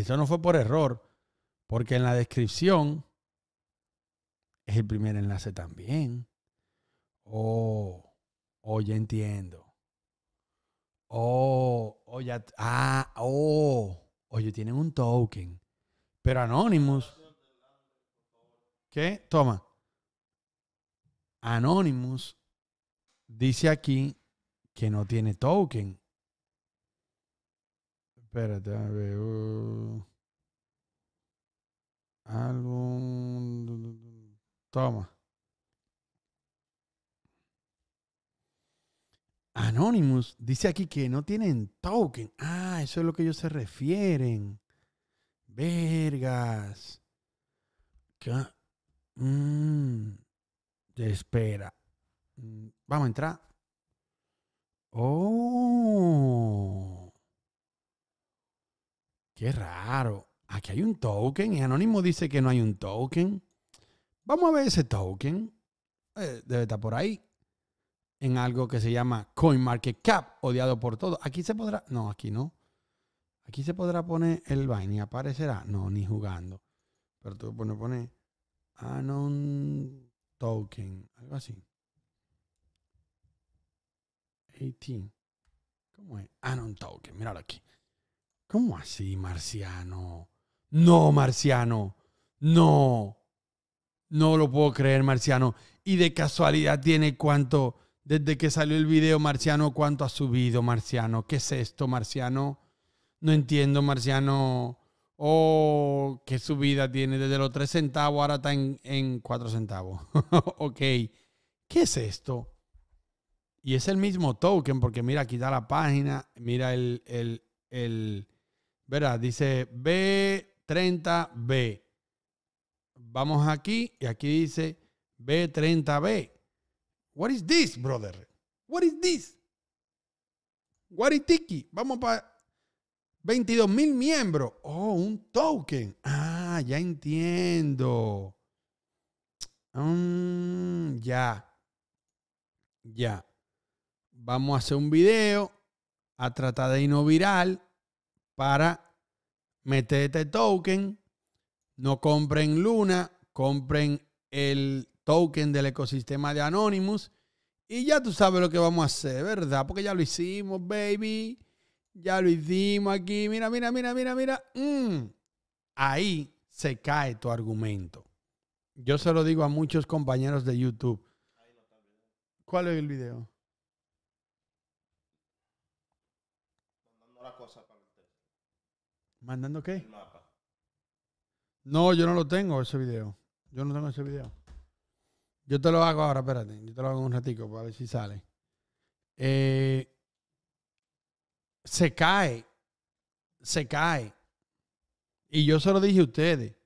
Eso no fue por error, porque en la descripción es el primer enlace también. Oh, oh, entiendo. Oh, oh, ya. Ah, oh. Oye, oh, tienen un token. Pero Anonymous. ¿Qué? Toma. Anonymous dice aquí que no tiene token. Espérate, a ver. Uh, Toma. Anonymous dice aquí que no tienen token. Ah, eso es lo que ellos se refieren. Vergas. Mm, espera. Mm, vamos a entrar. Oh. Qué raro. Aquí hay un token y Anónimo dice que no hay un token. Vamos a ver ese token. Eh, debe estar por ahí. En algo que se llama CoinMarketCap, odiado por todos. Aquí se podrá. No, aquí no. Aquí se podrá poner el vaina y aparecerá. No, ni jugando. Pero tú pones poner Anon Token. Algo así. 18. ¿Cómo es? Anon Token. Míralo aquí. ¿Cómo así, Marciano? No, Marciano. No. No lo puedo creer, Marciano. Y de casualidad tiene cuánto, desde que salió el video, Marciano, cuánto ha subido, Marciano. ¿Qué es esto, Marciano? No entiendo, Marciano. Oh, qué subida tiene. Desde los 3 centavos ahora está en, cuatro centavos. ok. ¿Qué es esto? Y es el mismo token, porque mira, aquí está la página, mira el, el ¿verdad? Dice B30B. Vamos aquí y aquí dice B30B. What is this, brother? What is this? Guaritiki, vamos para 22 mil miembros. Oh, un token. Ah, ya entiendo. Mm, ya. Ya. Vamos a hacer un video a tratar de ir viral para meterte este token. No compren Luna, compren el token del ecosistema de Anonymous. Y ya tú sabes lo que vamos a hacer, ¿verdad? Porque ya lo hicimos, baby. Ya lo hicimos aquí. Mira, mira, mira, mira, mira. Mm. Ahí se cae tu argumento. Yo se lo digo a muchos compañeros de YouTube. ¿Cuál es el video? ¿Mandando qué? No, yo no lo tengo ese video. Yo no tengo ese video. Yo te lo hago ahora, espérate. Yo te lo hago un ratico para ver si sale. Eh, se cae. Se cae. Y yo se lo dije a ustedes.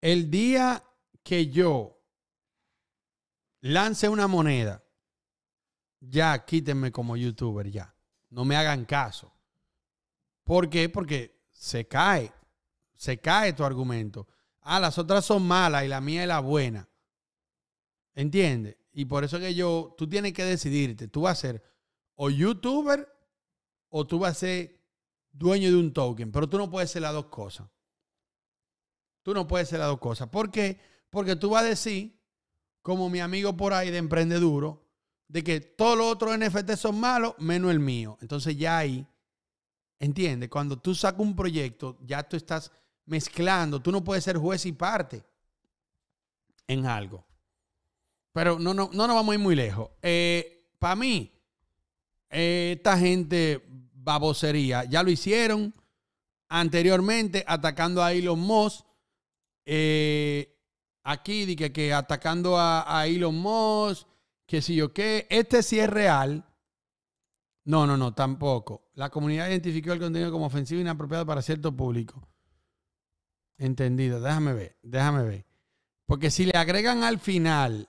El día que yo lance una moneda, ya quítenme como youtuber, ya. No me hagan caso. ¿Por qué? Porque se cae, se cae tu argumento. Ah, las otras son malas y la mía es la buena. ¿Entiendes? Y por eso que yo, tú tienes que decidirte, tú vas a ser o youtuber o tú vas a ser dueño de un token, pero tú no puedes ser las dos cosas. Tú no puedes ser las dos cosas. ¿Por qué? Porque tú vas a decir, como mi amigo por ahí de Emprendeduro, de que todos los otros NFT son malos menos el mío. Entonces ya ahí ¿Entiendes? cuando tú sacas un proyecto, ya tú estás mezclando, tú no puedes ser juez y parte en algo. Pero no, no, no nos vamos a ir muy lejos. Eh, Para mí, eh, esta gente babosería, ya lo hicieron anteriormente atacando a Elon Musk. Eh, aquí dije que atacando a, a Elon Musk, que si yo qué, este sí es real. No, no, no, tampoco. La comunidad identificó el contenido como ofensivo e inapropiado para cierto público. Entendido, déjame ver, déjame ver. Porque si le agregan al final,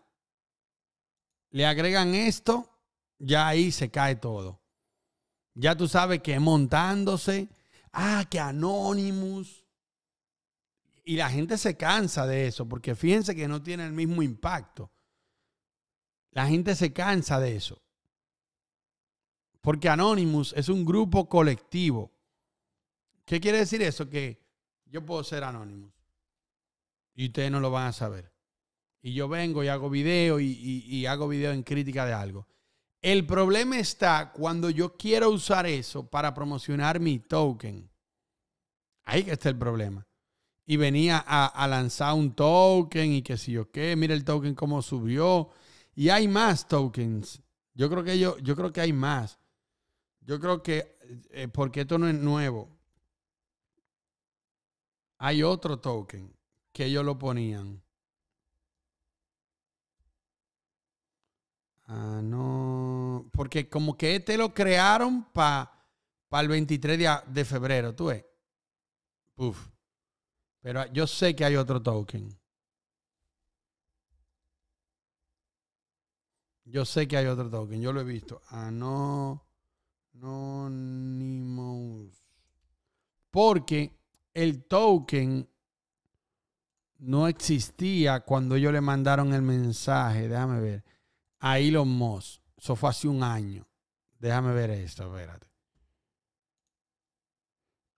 le agregan esto, ya ahí se cae todo. Ya tú sabes que montándose, ah, que Anonymous. Y la gente se cansa de eso, porque fíjense que no tiene el mismo impacto. La gente se cansa de eso. Porque Anonymous es un grupo colectivo. ¿Qué quiere decir eso? Que yo puedo ser Anonymous. Y ustedes no lo van a saber. Y yo vengo y hago video y, hago video en crítica de algo. El problema está cuando yo quiero usar eso para promocionar mi token. Ahí que está el problema. Y venía a, lanzar un token y que si yo qué, mira el token cómo subió. Y hay más tokens. Yo creo que yo creo que hay más. Yo creo que, eh, porque esto no es nuevo, hay otro token que ellos lo ponían. Ah, no. Porque como que este lo crearon para el 23 de, febrero, tú ves. Pero yo sé que hay otro token. Yo sé que hay otro token, yo lo he visto. Ah, no. Anonymous. Porque el token no existía cuando ellos le mandaron el mensaje. Déjame ver. ahí Elon Musk. Eso fue hace un año. Déjame ver esto, espérate.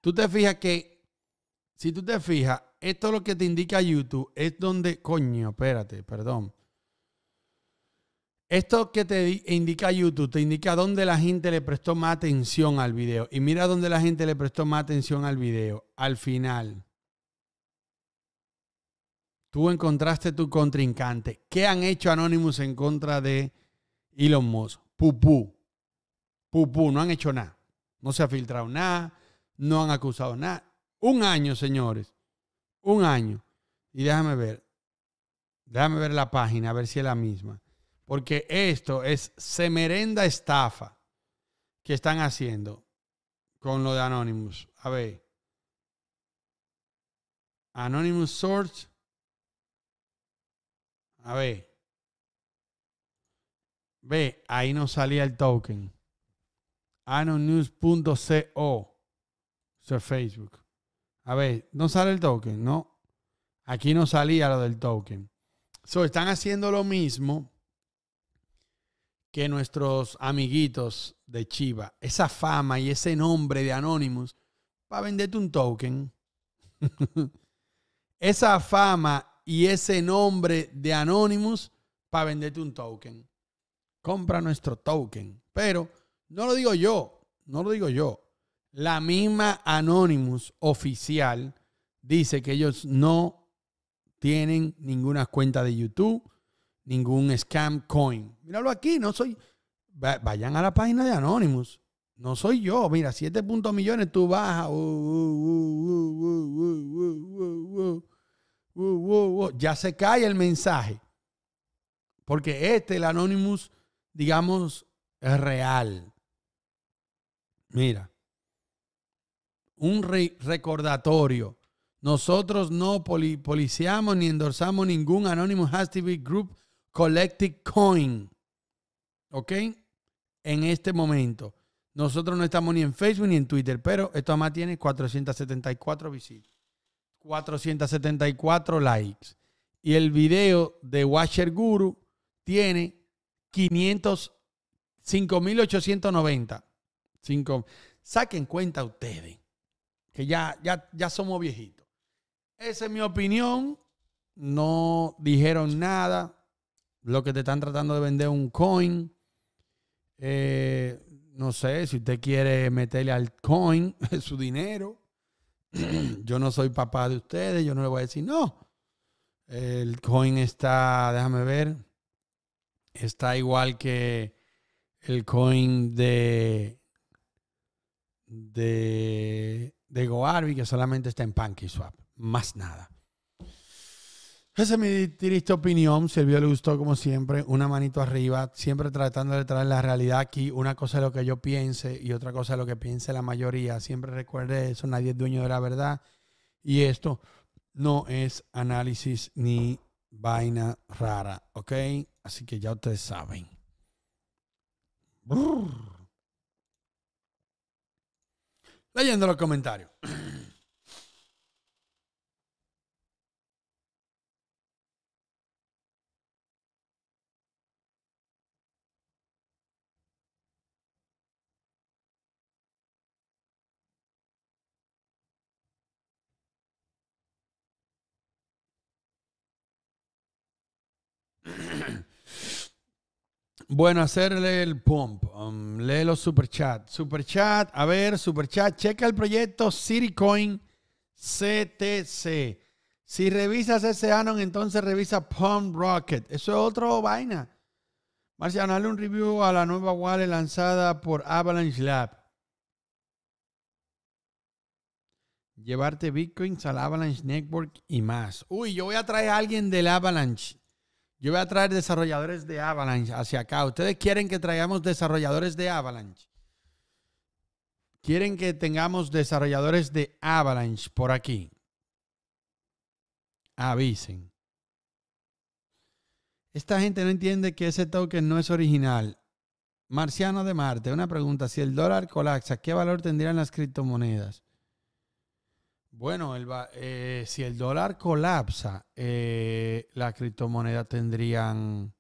Tú te fijas que, si tú te fijas, esto es lo que te indica YouTube es donde, coño, espérate, perdón. Esto que te indica YouTube, te indica dónde la gente le prestó más atención al video. Y mira dónde la gente le prestó más atención al video. Al final, tú encontraste tu contrincante. ¿Qué han hecho Anonymous en contra de Elon Musk? Pupú. Pupú, no han hecho nada. No se ha filtrado nada, no han acusado nada. Un año, señores. Un año. Y déjame ver. Déjame ver la página, a ver si es la misma porque esto es semerenda estafa que están haciendo con lo de Anonymous. A ver. Anonymous Source. A ver. Ve, ahí no salía el token. Anonymous.co. Eso Facebook. A ver, no sale el token, ¿no? Aquí no salía lo del token. So, están haciendo lo mismo que nuestros amiguitos de Chiva, esa fama y ese nombre de Anonymous, para venderte un token. esa fama y ese nombre de Anonymous para venderte un token. Compra nuestro token. Pero no lo digo yo, no lo digo yo. La misma Anonymous oficial dice que ellos no tienen ninguna cuenta de YouTube ningún scam coin. Míralo aquí, no soy. Vayan a la página de Anonymous. No soy yo. Mira, 7 millones, tú bajas. ya se cae el mensaje. Porque este, el Anonymous, digamos, es real. Mira, un recordatorio. Nosotros no policiamos ni endorsamos ningún Anonymous Hashtag Group Collective Coin. ¿Ok? En este momento. Nosotros no estamos ni en Facebook ni en Twitter, pero esto además tiene 474 visitas. 474 likes. Y el video de Washer Guru tiene 500, 5.890. saquen cuenta ustedes, que ya, ya, ya somos viejitos. Esa es mi opinión. No dijeron nada lo que te están tratando de vender un coin. Eh, no sé, si usted quiere meterle al coin su dinero, yo no soy papá de ustedes, yo no le voy a decir no. El coin está, déjame ver, está igual que el coin de, de, Goarby, que solamente está en Swap, más nada. Esa es mi triste opinión. si el video le gustó, como siempre, una manito arriba, siempre tratando de traer la realidad aquí. Una cosa es lo que yo piense y otra cosa es lo que piense la mayoría. Siempre recuerde eso, nadie es dueño de la verdad. Y esto no es análisis ni vaina rara, ¿ok? Así que ya ustedes saben. Leyendo los comentarios. Bueno, hacerle el pump. lee um, los Super Superchat, a ver, superchat. Checa el proyecto CityCoin CTC. Si revisas ese Anon, entonces revisa Pump Rocket. Eso es otro vaina. Marciano, dale un review a la nueva wallet lanzada por Avalanche Lab. Llevarte bitcoins al Avalanche Network y más. Uy, yo voy a traer a alguien del Avalanche yo voy a traer desarrolladores de Avalanche hacia acá. Ustedes quieren que traigamos desarrolladores de Avalanche. Quieren que tengamos desarrolladores de Avalanche por aquí. Avisen. Esta gente no entiende que ese token no es original. Marciano de Marte, una pregunta. Si el dólar colapsa, ¿qué valor tendrían las criptomonedas? Bueno, el, eh, si el dólar colapsa, eh, las criptomonedas tendrían,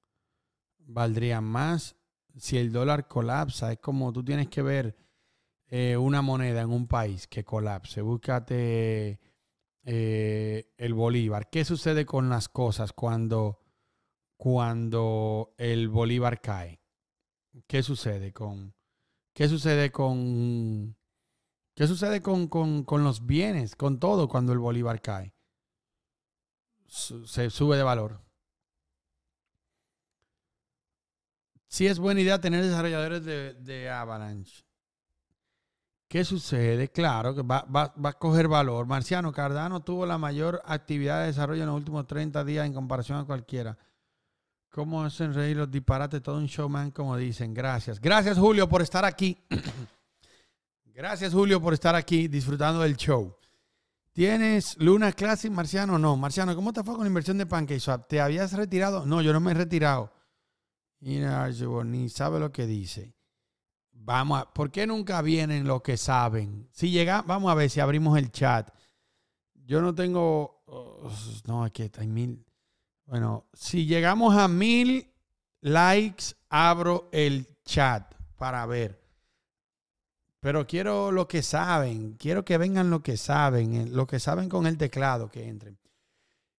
valdrían más. Si el dólar colapsa, es como tú tienes que ver eh, una moneda en un país que colapse. Búscate eh, el bolívar. ¿Qué sucede con las cosas cuando, cuando el bolívar cae? ¿Qué sucede con... ¿Qué sucede con ¿Qué sucede con, los bienes, con todo cuando el bolívar cae? Se sube de valor. Sí es buena idea tener desarrolladores de, Avalanche. ¿Qué sucede? Claro que va, va, a coger valor. Marciano, Cardano tuvo la mayor actividad de desarrollo en los últimos 30 días en comparación a cualquiera. ¿Cómo hacen reír los disparates? Todo un showman, como dicen. Gracias. Gracias, Julio, por estar aquí. Gracias, Julio, por estar aquí disfrutando del show. ¿Tienes Luna Classic, Marciano? No. Marciano, ¿cómo te fue con la inversión de PancakeSwap? ¿Te habías retirado? No, yo no me he retirado. ni sabe lo que dice. Vamos a, ¿por qué nunca vienen los que saben? Si llega, vamos a ver si abrimos el chat. Yo no tengo, oh, no, aquí está, hay mil. Bueno, si llegamos a mil likes, abro el chat para ver. Pero quiero lo que saben, quiero que vengan lo que saben, eh, lo que saben con el teclado que entren.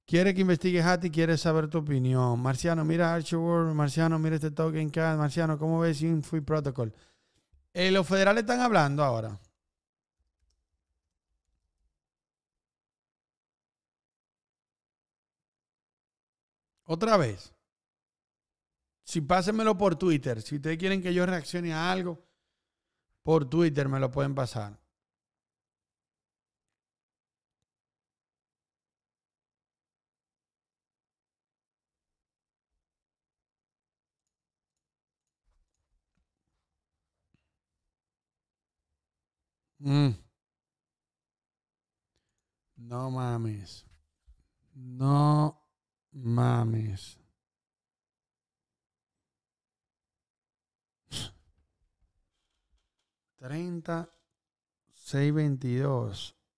Quiere que investigue Hati, quiere saber tu opinión. Marciano, mira Archibald, Marciano, mira este token CAD, Marciano, ¿cómo ves sin Free Protocol? Eh, los federales están hablando ahora. Otra vez. Si pásenmelo por Twitter, si ustedes quieren que yo reaccione a algo por Twitter me lo pueden pasar. Mm. No mames. No mames. 30,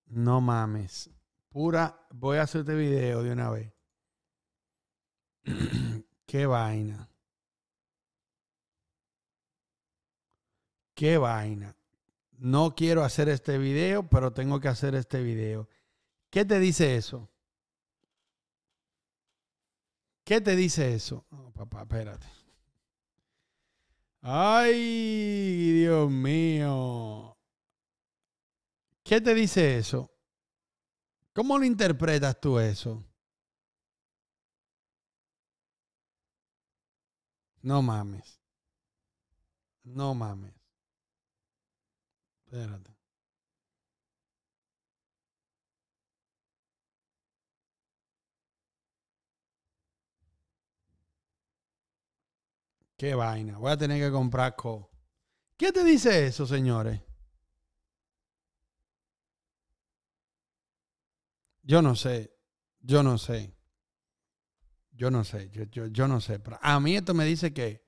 No mames. Pura, voy a hacer este video de una vez. Qué vaina. Qué vaina. No quiero hacer este video, pero tengo que hacer este video. ¿Qué te dice eso? ¿Qué te dice eso? papá, espérate. Ay, Dios mío. ¿Qué te dice eso? ¿Cómo lo interpretas tú eso? No mames. No mames. Espérate. Qué vaina. Voy a tener que comprar co. ¿Qué te dice eso, señores? Yo no sé. Yo no sé. Yo no sé. Yo, yo, no sé. a mí esto me dice que,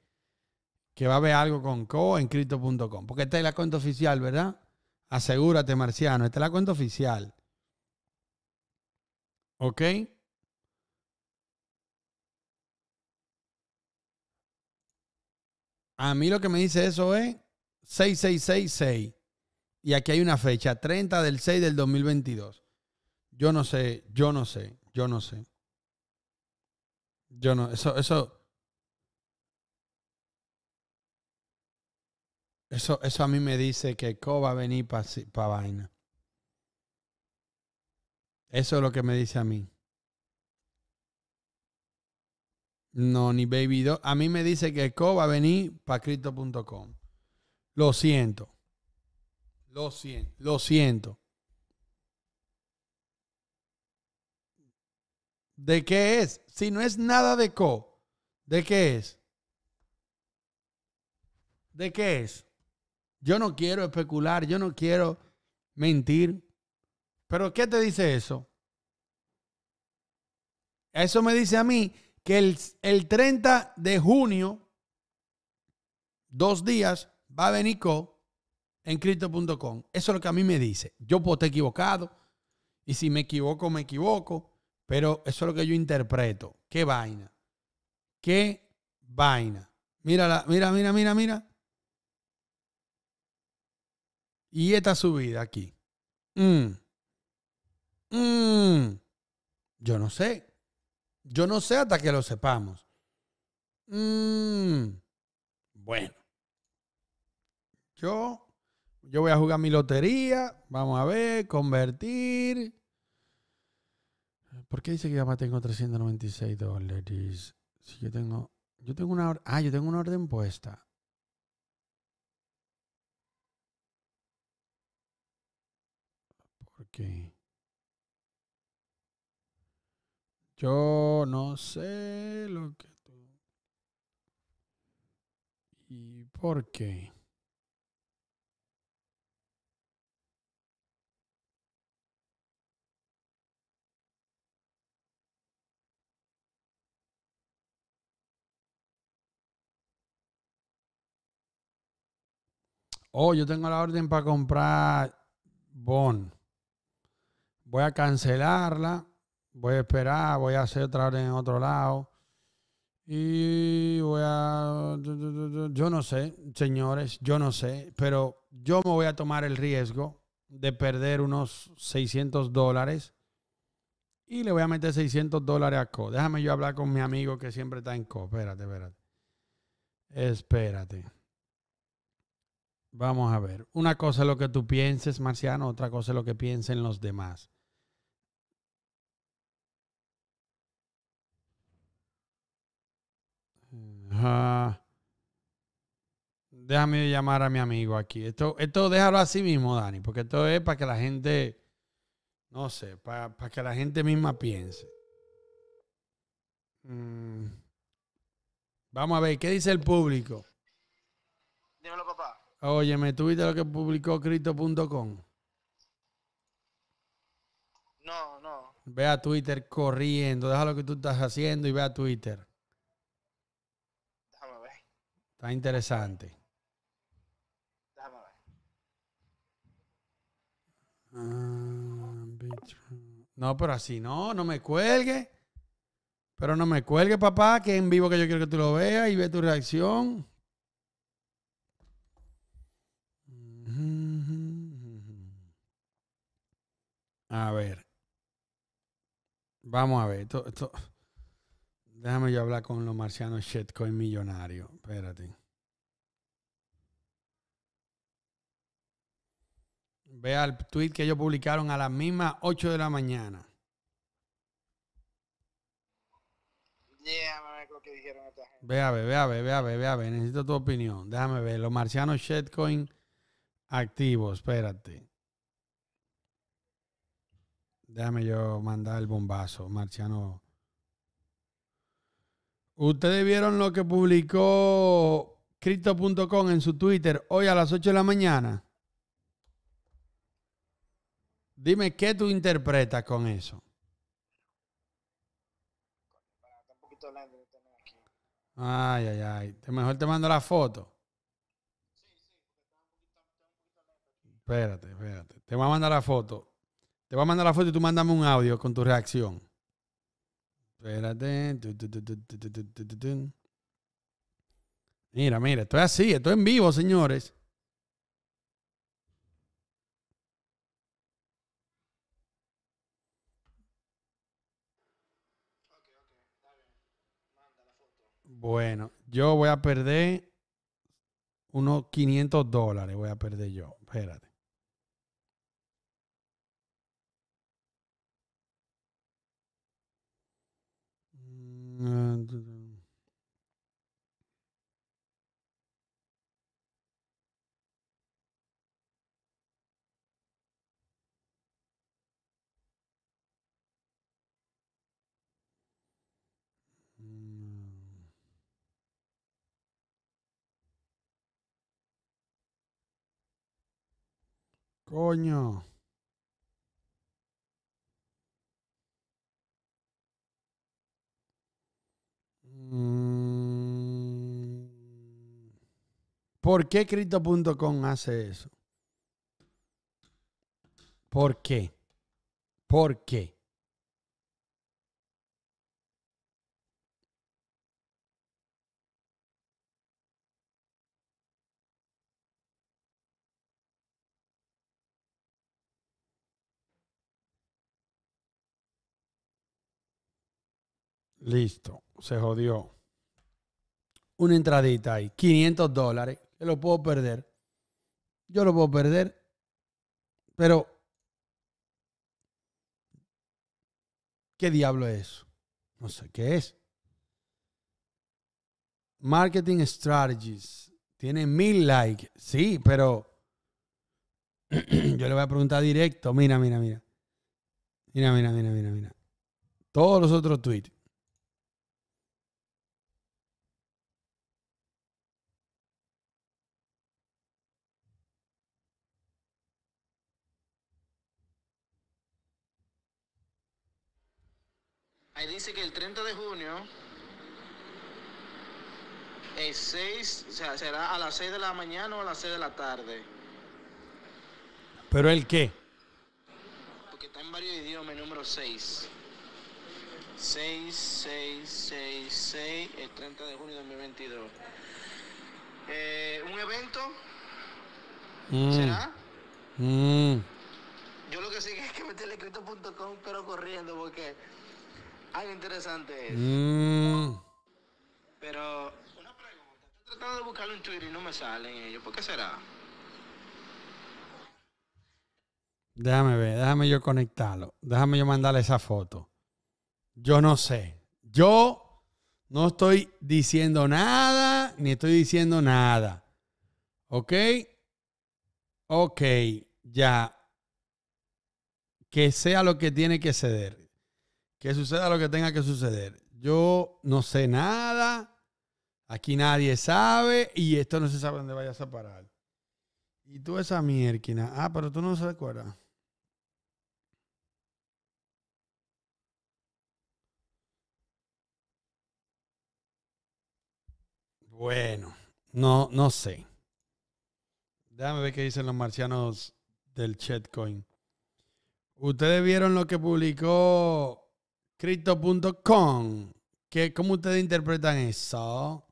que va a haber algo con co en crypto.com. Porque esta es la cuenta oficial, ¿verdad? Asegúrate, Marciano. Esta es la cuenta oficial. ¿Ok? A mí lo que me dice eso es 6666. Y aquí hay una fecha, 30 del 6 del 2022. Yo no sé, yo no sé, yo no sé. Yo no, eso, eso. Eso, eso a mí me dice que Co va a venir para pa vaina. Eso es lo que me dice a mí. No, ni Baby A mí me dice que Co va a venir para Crypto.com. Lo siento. Lo siento. Lo siento. ¿De qué es? Si no es nada de Co, ¿de qué es? ¿De qué es? Yo no quiero especular, yo no quiero mentir. ¿Pero qué te dice eso? Eso me dice a mí que el, 30 de junio, dos días, va a venir Co en Crypto.com. Eso es lo que a mí me dice. Yo puedo estar equivocado. Y si me equivoco, me equivoco. Pero eso es lo que yo interpreto. Qué vaina. Qué vaina. Mírala, mira, mira, mira, mira. Y esta subida aquí. Mm. Mm. Yo no sé. Yo no sé hasta que lo sepamos. Mm, bueno. Yo, yo voy a jugar mi lotería. Vamos a ver, convertir. ¿Por qué dice que ya tengo 396 dólares? Si yo tengo. Yo tengo una. Ah, yo tengo una orden puesta. ¿Por qué? Yo no sé lo que tú. ¿Y por qué? Oh, yo tengo la orden para comprar Bon. Voy a cancelarla voy a esperar, voy a hacer otra orden en otro lado. Y voy a... Yo no sé, señores, yo no sé, pero yo me voy a tomar el riesgo de perder unos 600 dólares y le voy a meter 600 dólares a Co. Déjame yo hablar con mi amigo que siempre está en Co. Espérate, espérate. Espérate. Vamos a ver. Una cosa es lo que tú pienses, Marciano, otra cosa es lo que piensen los demás. déjame llamar a mi amigo aquí. Esto, esto déjalo así mismo, Dani, porque esto es para que la gente, no sé, para, que la gente misma piense. Mm. Vamos a ver, ¿qué dice el público? Dímelo, papá. Oye, ¿me tuviste lo que publicó com. No, no. Ve a Twitter corriendo, deja lo que tú estás haciendo y ve a Twitter. Está interesante. Ah, no, pero así no, no me cuelgue. Pero no me cuelgue, papá, que en vivo que yo quiero que tú lo veas y ve tu reacción. A ver. Vamos a ver. esto. Déjame yo hablar con los marcianos shitcoin millonarios. Espérate. Ve al tweet que ellos publicaron a las mismas 8 de la mañana. que dijeron Ve a ver, ve a ver, ve a Necesito tu opinión. Déjame ver. Los marcianos shitcoin activos. Espérate. Déjame yo mandar el bombazo. Marciano Ustedes vieron lo que publicó Cristo.com en su Twitter hoy a las 8 de la mañana. Dime qué tú interpretas con eso. Ay, ay, ay. Mejor te mando la foto. Espérate, espérate. Te voy a mandar la foto. Te voy a mandar la foto y tú mándame un audio con tu reacción. Espérate. Mira, mira, estoy así, estoy en vivo, señores. Bueno, yo voy a perder unos 500 dólares, voy a perder yo. Espérate. Ah, mm. Coño. Mm. ¿Por qué com hace eso? ¿Por qué? ¿Por qué? Listo se jodió. Una entradita ahí, 500 dólares, yo lo puedo perder. Yo lo puedo perder, pero ¿qué diablo es eso? No sé qué es. Marketing Strategies. Tiene mil likes. Sí, pero yo le voy a preguntar directo. Mira, mira, mira. Mira, mira, mira, mira, mira. Todos los otros tweets.
dice que el 30 de junio, el 6, o sea, será a las 6 de la mañana o a las 6 de la tarde.
¿Pero el qué?
Porque está en varios idiomas el número 6. 6, 6, 6, 6, el 30 de junio de 2022.
Eh, ¿Un evento? Mm. ¿Será? Mm.
Yo lo que sé es que meterle escrito.com, pero corriendo, porque algo interesante es.
Mm.
Pero, una pregunta. Estoy tratando de buscarlo en Twitter y no me salen ellos. ¿Por qué será?
Déjame ver, déjame yo conectarlo. Déjame yo mandarle esa foto. Yo no sé. Yo no estoy diciendo nada, ni estoy diciendo nada. ¿Ok? Ok, ya. Que sea lo que tiene que ceder que suceda lo que tenga que suceder. Yo no sé nada, aquí nadie sabe y esto no se sabe dónde vayas a parar. Y tú esa mierquina. Ah, pero tú no se acuerdas. Bueno, no, no sé. Déjame ver qué dicen los marcianos del Chatcoin. Ustedes vieron lo que publicó Crypto.com. ¿Cómo ustedes interpretan eso?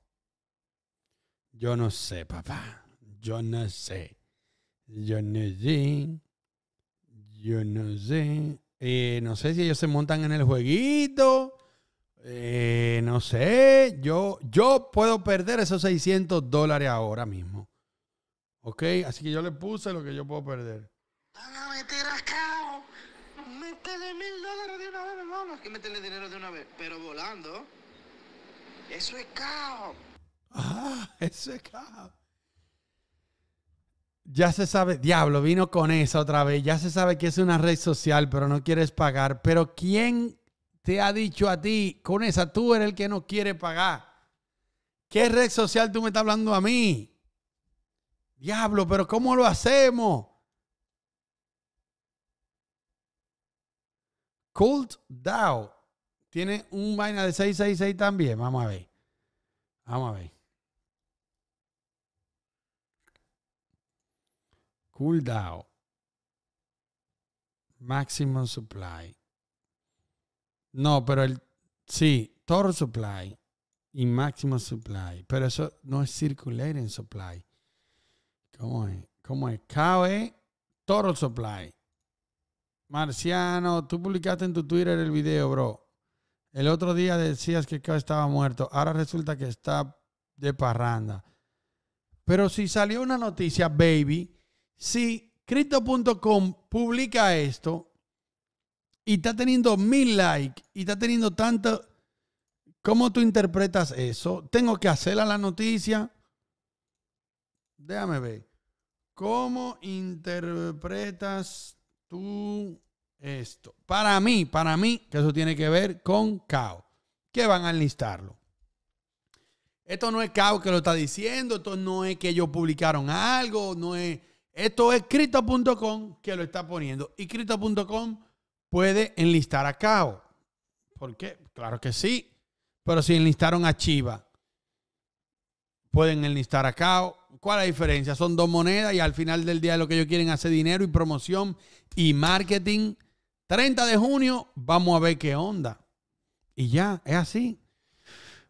Yo no sé, papá. Yo no sé. Yo no sé. Yo no sé. Eh, no sé si ellos se montan en el jueguito. Eh, no sé. Yo, yo puedo perder esos 600 dólares ahora mismo. ¿Ok? Así que yo le puse lo que yo puedo perder.
Van a meter a cabo. Métele mil que meterle dinero de una vez, pero volando. Eso es caos. Ah, eso es caos.
Ya se sabe, diablo, vino con esa otra vez. Ya se sabe que es una red social, pero no quieres pagar. Pero ¿quién te ha dicho a ti, con esa tú eres el que no quiere pagar? ¿Qué red social tú me estás hablando a mí? Diablo, pero ¿cómo lo hacemos? cult Dao tiene un vaina de 666 también. Vamos a ver. Vamos a ver. Cool Dao, Maximum Supply. No, pero el. Sí, Total Supply y Maximum Supply. Pero eso no es circular en Supply. ¿Cómo es? ¿Cómo es? Koe Total Supply. Marciano, tú publicaste en tu Twitter el video, bro. El otro día decías que estaba muerto. Ahora resulta que está de parranda. Pero si salió una noticia, baby, si Crypto.com publica esto y está teniendo mil likes y está teniendo tanto. ¿Cómo tú interpretas eso? ¿Tengo que hacerla la noticia? Déjame ver. ¿Cómo interpretas tú esto. Para mí, para mí, que eso tiene que ver con CAO. Que van a enlistarlo. Esto no es CAO que lo está diciendo. Esto no es que ellos publicaron algo. No es. Esto es Crypto.com que lo está poniendo. Y Crypto.com puede enlistar a CAO. ¿Por qué? Claro que sí. Pero si enlistaron a Chiva, pueden enlistar a CAO. ¿Cuál es la diferencia? Son dos monedas y al final del día lo que ellos quieren es hacer dinero y promoción y marketing 30 de junio, vamos a ver qué onda. Y ya, es así.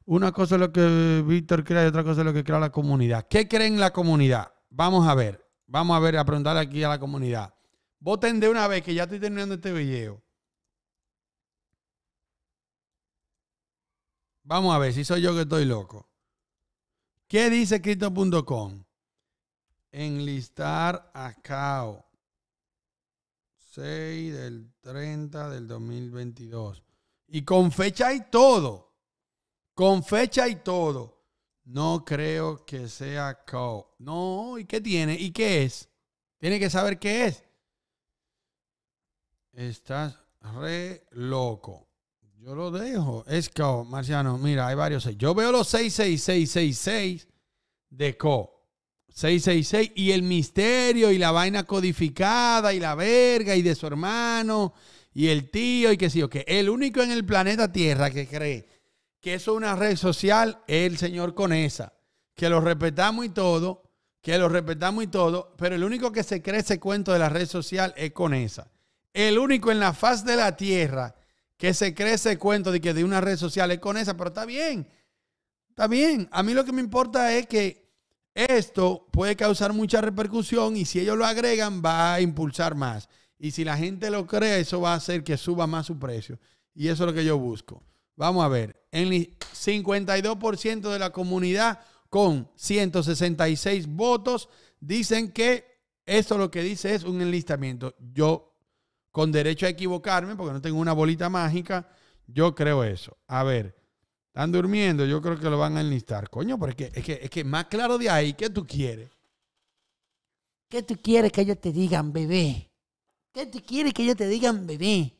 Una cosa es lo que Víctor crea y otra cosa es lo que crea la comunidad. ¿Qué creen la comunidad? Vamos a ver. Vamos a ver, a preguntarle aquí a la comunidad. Voten de una vez que ya estoy terminando este video. Vamos a ver si soy yo que estoy loco. ¿Qué dice cristo.com? Enlistar a CAO. 6 del 30 del 2022. Y con fecha y todo. Con fecha y todo. No creo que sea co. No, ¿y qué tiene? ¿Y qué es? Tiene que saber qué es. Estás re loco. Yo lo dejo. Es co. Marciano, mira, hay varios. Yo veo los 66666 de co. 666 y el misterio y la vaina codificada y la verga y de su hermano y el tío y que sí o que el único en el planeta Tierra que cree que es una red social es el señor Conesa, que lo respetamos y todo, que lo respetamos y todo, pero el único que se cree ese cuento de la red social es esa. El único en la faz de la Tierra que se cree ese cuento de que de una red social es Conesa, pero está bien. Está bien, a mí lo que me importa es que esto puede causar mucha repercusión y si ellos lo agregan va a impulsar más. Y si la gente lo cree, eso va a hacer que suba más su precio. Y eso es lo que yo busco. Vamos a ver, en 52% de la comunidad con 166 votos dicen que esto lo que dice es un enlistamiento. Yo, con derecho a equivocarme, porque no tengo una bolita mágica, yo creo eso. A ver, están durmiendo, yo creo que lo van a enlistar. Coño, porque es que, es que más claro de ahí, ¿qué tú quieres?
¿Qué tú quieres que ellos te digan, bebé? ¿Qué tú quieres que ellos te digan, bebé?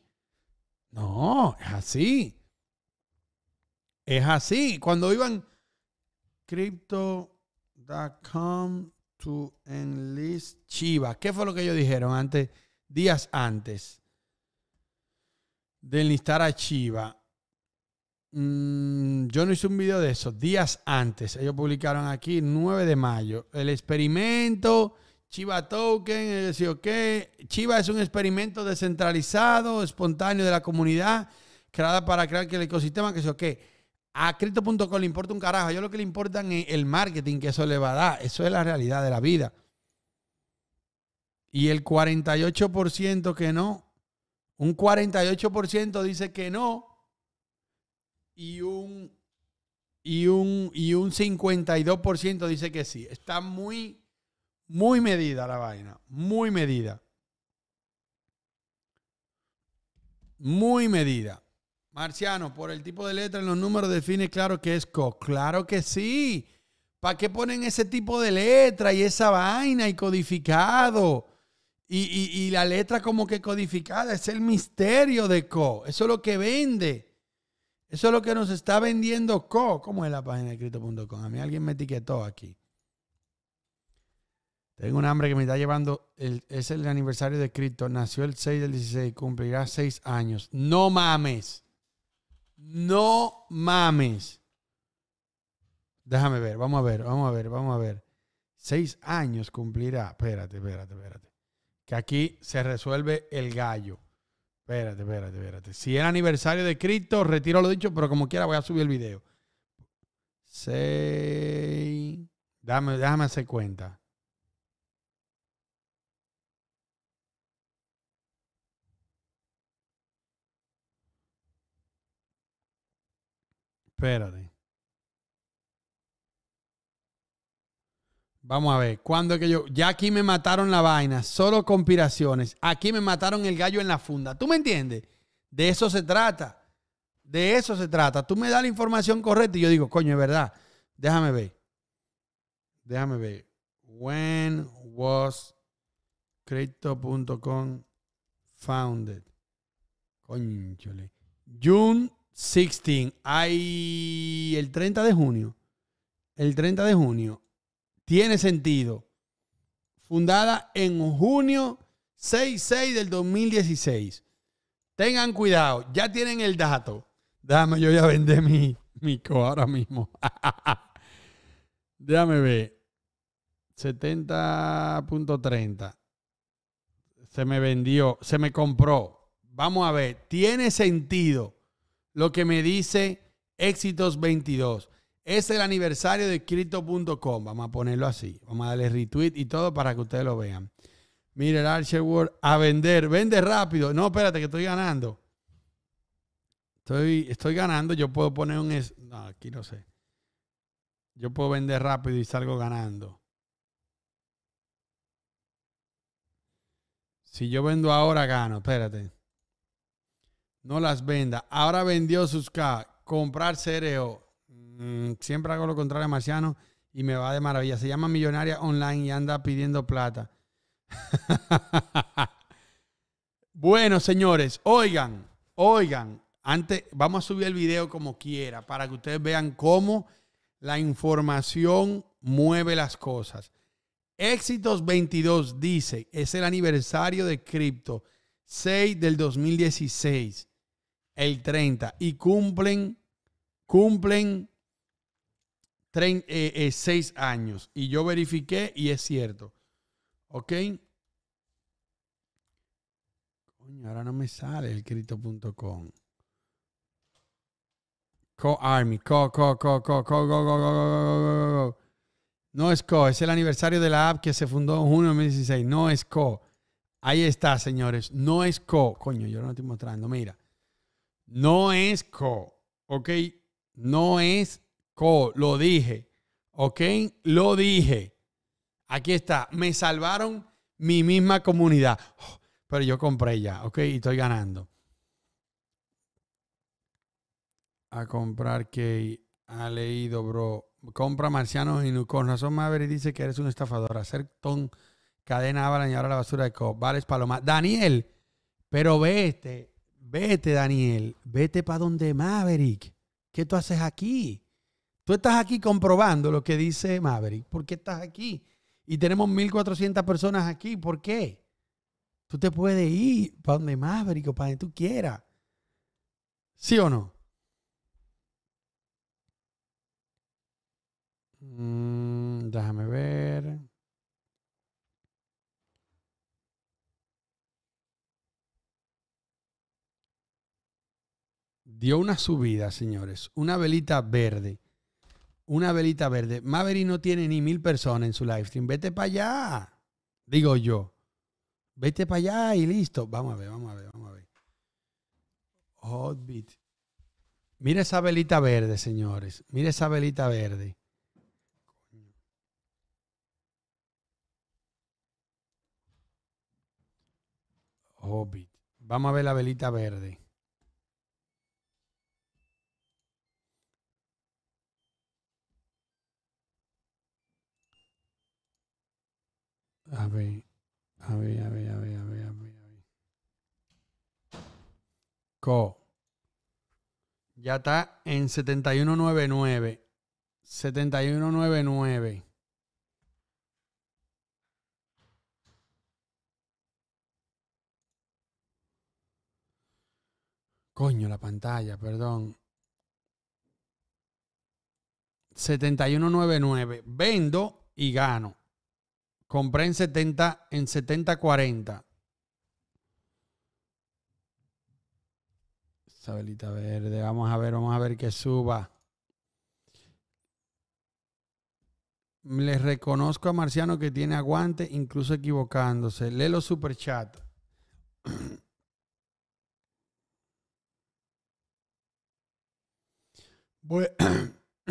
No, es así. Es así. Cuando iban crypto.com to enlist Chiva. ¿qué fue lo que ellos dijeron antes, días antes de enlistar a Chiva? Mm, yo no hice un video de eso, días antes. Ellos publicaron aquí 9 de mayo. El experimento, Chiva Token, decía, ok, Chiva es un experimento descentralizado, espontáneo de la comunidad, creada para crear que el ecosistema, que eso que a Crypto.com le importa un carajo. Yo lo que le importan es el marketing que eso le va a dar. Eso es la realidad de la vida. Y el 48% que no. Un 48% dice que no y un, y y un 52% dice que sí. Está muy, muy medida la vaina, muy medida. Muy medida. Marciano, por el tipo de letra en los números define claro que es co. Claro que sí. ¿Para qué ponen ese tipo de letra y esa vaina y codificado? Y, y, la letra como que codificada es el misterio de co. Eso es lo que vende. Eso es lo que nos está vendiendo Co. ¿Cómo es la página de Cristo.com? A mí alguien me etiquetó aquí. Tengo un hambre que me está llevando. es el aniversario de Cristo. Nació el 6 del 16. Cumplirá 6 años. No mames. No mames. Déjame ver. Vamos a ver. Vamos a ver. Vamos a ver. 6 años cumplirá. Espérate, espérate, espérate. Que aquí se resuelve el gallo. Espérate, espérate, espérate. Si es aniversario de Cristo, retiro lo dicho, pero como quiera voy a subir el video. Seis. Dame, déjame hacer cuenta. Espérate. Vamos a ver, ¿cuándo es que yo.? Ya aquí me mataron la vaina, solo conspiraciones. Aquí me mataron el gallo en la funda. ¿Tú me entiendes? De eso se trata. De eso se trata. Tú me das la información correcta y yo digo, coño, es verdad. Déjame ver. Déjame ver. When was crypto.com founded? Coño, June 16. Ay, el 30 de junio. El 30 de junio tiene sentido. Fundada en junio 6-6 del 2016. Tengan cuidado, ya tienen el dato. Dame, yo ya vendé mi, mi co ahora mismo. Déjame ver. 70.30. Se me vendió, se me compró. Vamos a ver, tiene sentido lo que me dice Éxitos 22. Es el aniversario de Crypto.com. Vamos a ponerlo así. Vamos a darle retweet y todo para que ustedes lo vean. mire el Archer World a vender. Vende rápido. No, espérate, que estoy ganando. Estoy, estoy ganando. Yo puedo poner un. No, aquí no sé. Yo puedo vender rápido y salgo ganando. Si yo vendo ahora, gano. Espérate. No las venda. Ahora vendió sus K. Comprar Cereo Mm, siempre hago lo contrario Marciano y me va de maravilla. Se llama Millonaria Online y anda pidiendo plata. bueno, señores, oigan, oigan, antes vamos a subir el video como quiera para que ustedes vean cómo la información mueve las cosas. Éxitos 22 dice, es el aniversario de cripto, 6 del 2016, el 30, y cumplen, cumplen eh, eh, seis años. Y yo verifiqué y es cierto. ¿Ok? Coño, ahora no me sale el cripto.com. Co-Army, co, co, co, co, co, co, go, go, go, go, No es co, es el aniversario de la app que se fundó en junio de 2016. No es co. Ahí está, señores. No es co. Coño, yo no lo estoy mostrando. Mira. No es co. ¿Ok? No es Co, lo dije. ¿Ok? Lo dije. Aquí está. Me salvaron mi misma comunidad. Oh, pero yo compré ya, ¿ok? Y estoy ganando. A comprar que ha leído, bro. Compra marcianos y con razón Maverick dice que eres un estafador. Hacer ton, cadena avalan y ahora la basura de Co. Vales Paloma. Daniel, pero vete, vete, Daniel. Vete para donde Maverick. ¿Qué tú haces aquí? Tú estás aquí comprobando lo que dice Maverick. ¿Por qué estás aquí? Y tenemos 1.400 personas aquí. ¿Por qué? Tú te puedes ir para donde Maverick o para donde tú quieras. ¿Sí o no? Mm, déjame ver. Dio una subida, señores. Una velita verde una velita verde. Maverick no tiene ni mil personas en su live stream. Vete para allá, digo yo. Vete para allá y listo. Vamos a ver, vamos a ver, vamos a ver. Hotbit. Mira esa velita verde, señores. Mira esa velita verde. Hobbit. Vamos a ver la velita verde. A ver, a ver, a ver, a ver, a ver, a ver. Co. Ya está en 7199. 7199. Coño, la pantalla, perdón. 7199. Vendo y gano. Compré en 70, en 70, 40. Sabelita verde, vamos a ver, vamos a ver que suba. Les reconozco a Marciano que tiene aguante, incluso equivocándose. Lee los superchats.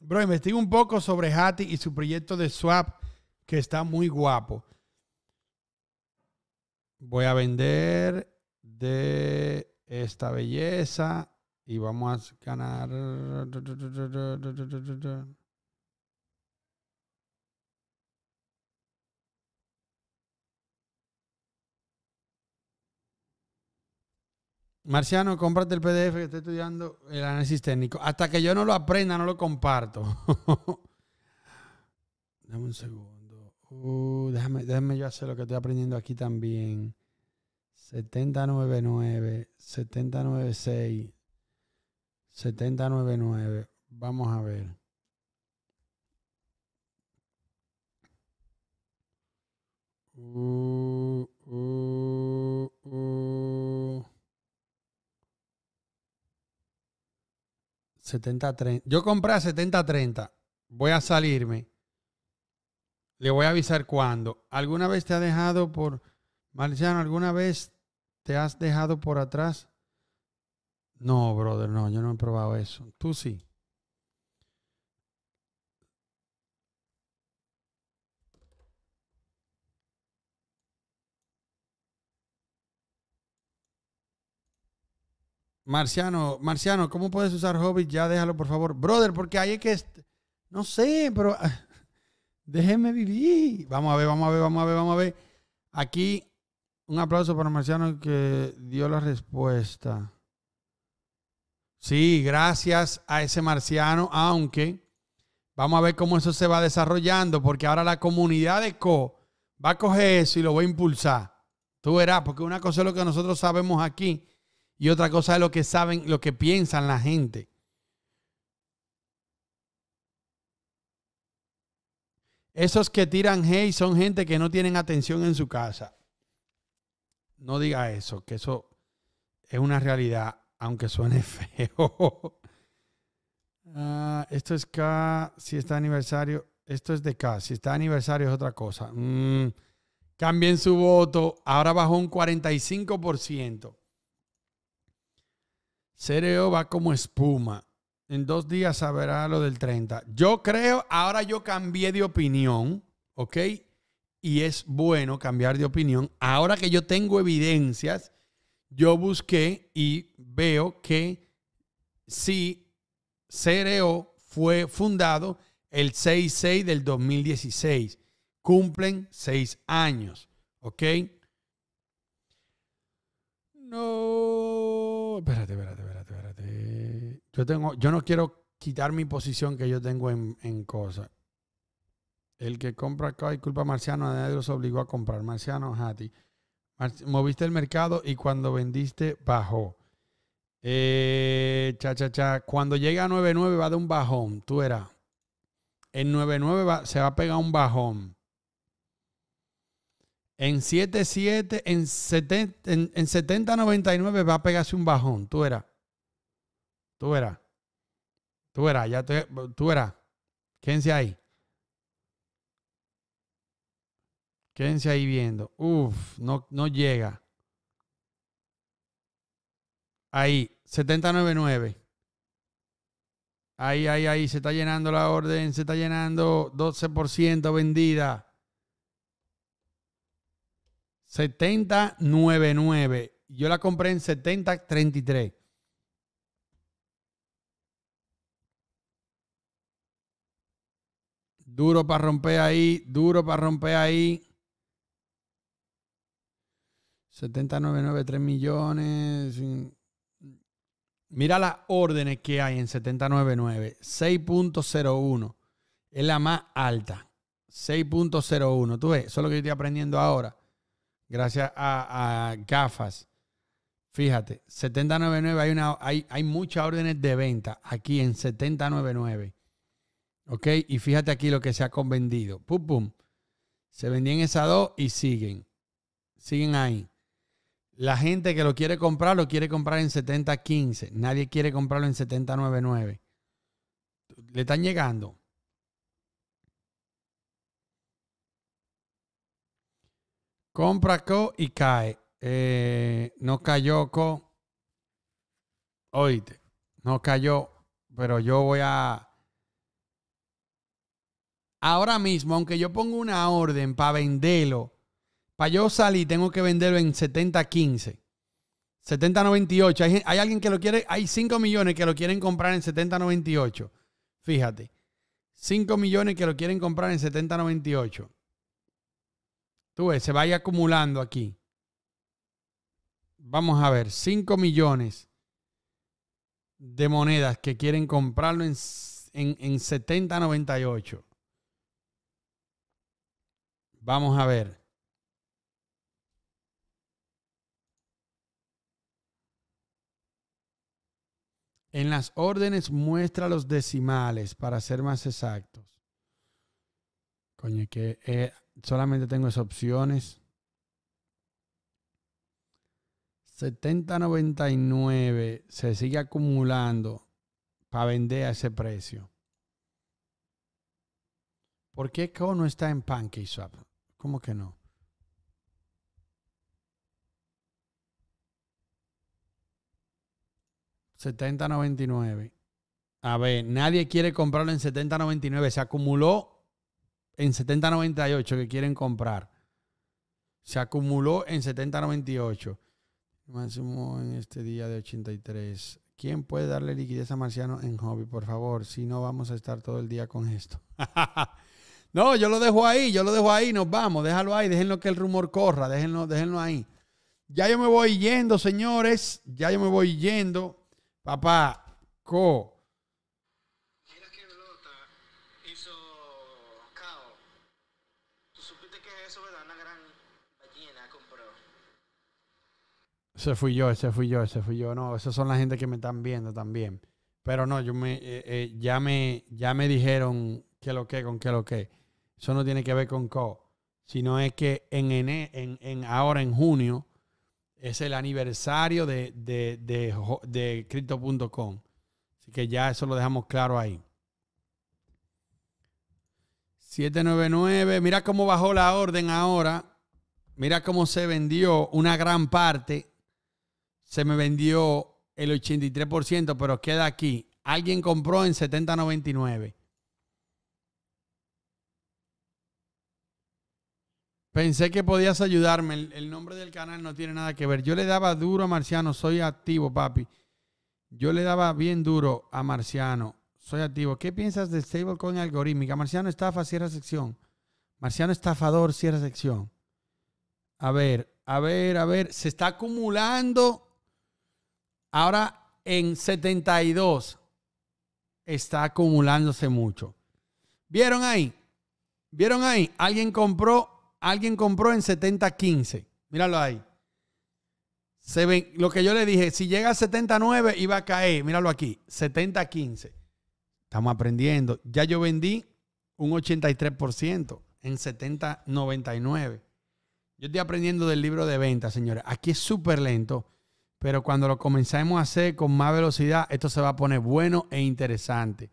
Bro, investigo un poco sobre Hati y su proyecto de swap que está muy guapo. Voy a vender de esta belleza y vamos a ganar. Marciano, cómprate el PDF que estoy estudiando el análisis técnico. Hasta que yo no lo aprenda, no lo comparto. Dame un segundo. Uh, déjame, déjame yo hacer lo que estoy aprendiendo aquí también. 79.9, 79.6, 79.9. Vamos a ver. Uh, uh, uh. Yo compré a 70 Voy a salirme. Le voy a avisar cuándo. ¿Alguna vez te ha dejado por... Marciano, ¿alguna vez te has dejado por atrás? No, brother, no, yo no he probado eso. Tú sí. Marciano, Marciano, ¿cómo puedes usar Hobbit? Ya déjalo, por favor. Brother, porque ahí es que... No sé, pero... Ah, déjeme vivir. Vamos a ver, vamos a ver, vamos a ver, vamos a ver. Aquí un aplauso para Marciano que dio la respuesta. Sí, gracias a ese Marciano, aunque vamos a ver cómo eso se va desarrollando, porque ahora la comunidad de Co va a coger eso y lo va a impulsar. Tú verás, porque una cosa es lo que nosotros sabemos aquí y otra cosa es lo que saben, lo que piensan la gente. Esos que tiran hey son gente que no tienen atención en su casa. No diga eso, que eso es una realidad, aunque suene feo. Ah, esto es K, si está aniversario. Esto es de K, si está aniversario es otra cosa. Mm, cambien su voto, ahora bajó un 45%. Cereo e va como espuma. En dos días sabrá lo del 30. Yo creo, ahora yo cambié de opinión, ¿ok? Y es bueno cambiar de opinión. Ahora que yo tengo evidencias, yo busqué y veo que sí, CRO fue fundado el 6-6 del 2016. Cumplen seis años, ¿ok? No, espérate, espérate. Yo, tengo, yo no quiero quitar mi posición que yo tengo en, cosas. El que compra y culpa Marciano, nadie los obligó a comprar. Marciano, Jati. moviste el mercado y cuando vendiste, bajó. Eh, cha, cha, cha. Cuando llega a 9.9 va de un bajón. Tú eras. En 9.9 se va a pegar un bajón. En 7.7, en, 70, en, en 70.99 va a pegarse un bajón. Tú eras. Tú verás. Tú verás, ya tú verás. Quédense ahí. Quédense ahí viendo. Uf, no, no llega. Ahí, 799. Ahí, ahí, ahí, se está llenando la orden, se está llenando 12% vendida. 79.9. Yo la compré en 70.33. Duro para romper ahí, duro para romper ahí. 7993 millones. Mira las órdenes que hay en 799. 6.01 es la más alta. 6.01. Tú ves, eso es lo que yo estoy aprendiendo ahora. Gracias a, gafas. Fíjate, 799 hay, una, hay, hay muchas órdenes de venta aquí en 799. ¿Ok? Y fíjate aquí lo que se ha convendido. Pum, pum. Se vendían esas dos y siguen. Siguen ahí. La gente que lo quiere comprar, lo quiere comprar en 70.15. Nadie quiere comprarlo en 70.99. Le están llegando. Compra Co y cae. Eh, no cayó Co. Oíste, no cayó, pero yo voy a ahora mismo, aunque yo pongo una orden para venderlo, para yo salir, tengo que venderlo en 70.15, 70.98. Hay, alguien que lo quiere, hay 5 millones que lo quieren comprar en 70.98. Fíjate. 5 millones que lo quieren comprar en 70.98. Tú ves, se vaya acumulando aquí. Vamos a ver, 5 millones de monedas que quieren comprarlo en, en, en Vamos a ver. En las órdenes muestra los decimales para ser más exactos. Coño, que eh, solamente tengo esas opciones. 70.99 se sigue acumulando para vender a ese precio. ¿Por qué Co no está en PancakeSwap? ¿Cómo que no? $70.99. A ver, nadie quiere comprarlo en 70.99. Se acumuló en 70.98 que quieren comprar. Se acumuló en 70.98. Máximo en este día de 83. ¿Quién puede darle liquidez a Marciano en hobby, por favor? Si no, vamos a estar todo el día con esto. No, yo lo dejo ahí, yo lo dejo ahí, nos vamos, déjalo ahí, déjenlo que el rumor corra, déjenlo, déjenlo ahí. Ya yo me voy yendo, señores, ya yo me voy yendo. Papá, co. Se fui yo, ese fui yo, ese fui yo. No, esas son las gente que me están viendo también. Pero no, yo me, eh, eh, ya, me, ya me dijeron qué lo que, con qué lo que. Eso no tiene que ver con CO. Sino es que en, en, ahora, en junio, es el aniversario de, de, de, de Crypto.com. Así que ya eso lo dejamos claro ahí. 799. Mira cómo bajó la orden ahora. Mira cómo se vendió una gran parte. Se me vendió el 83%, pero queda aquí. Alguien compró en 70.99. Pensé que podías ayudarme. El, nombre del canal no tiene nada que ver. Yo le daba duro a Marciano. Soy activo, papi. Yo le daba bien duro a Marciano. Soy activo. ¿Qué piensas de stablecoin algorítmica? Marciano estafa, cierra sección. Marciano estafador, cierra sección. A ver, a ver, a ver. Se está acumulando. Ahora en 72. Está acumulándose mucho. ¿Vieron ahí? ¿Vieron ahí? Alguien compró Alguien compró en 70.15. Míralo ahí. Se lo que yo le dije, si llega a 79 iba a caer. Míralo aquí, 70.15 Estamos aprendiendo. Ya yo vendí un 83% en 70-99. Yo estoy aprendiendo del libro de ventas, señores. Aquí es súper lento, pero cuando lo comenzamos a hacer con más velocidad, esto se va a poner bueno e interesante.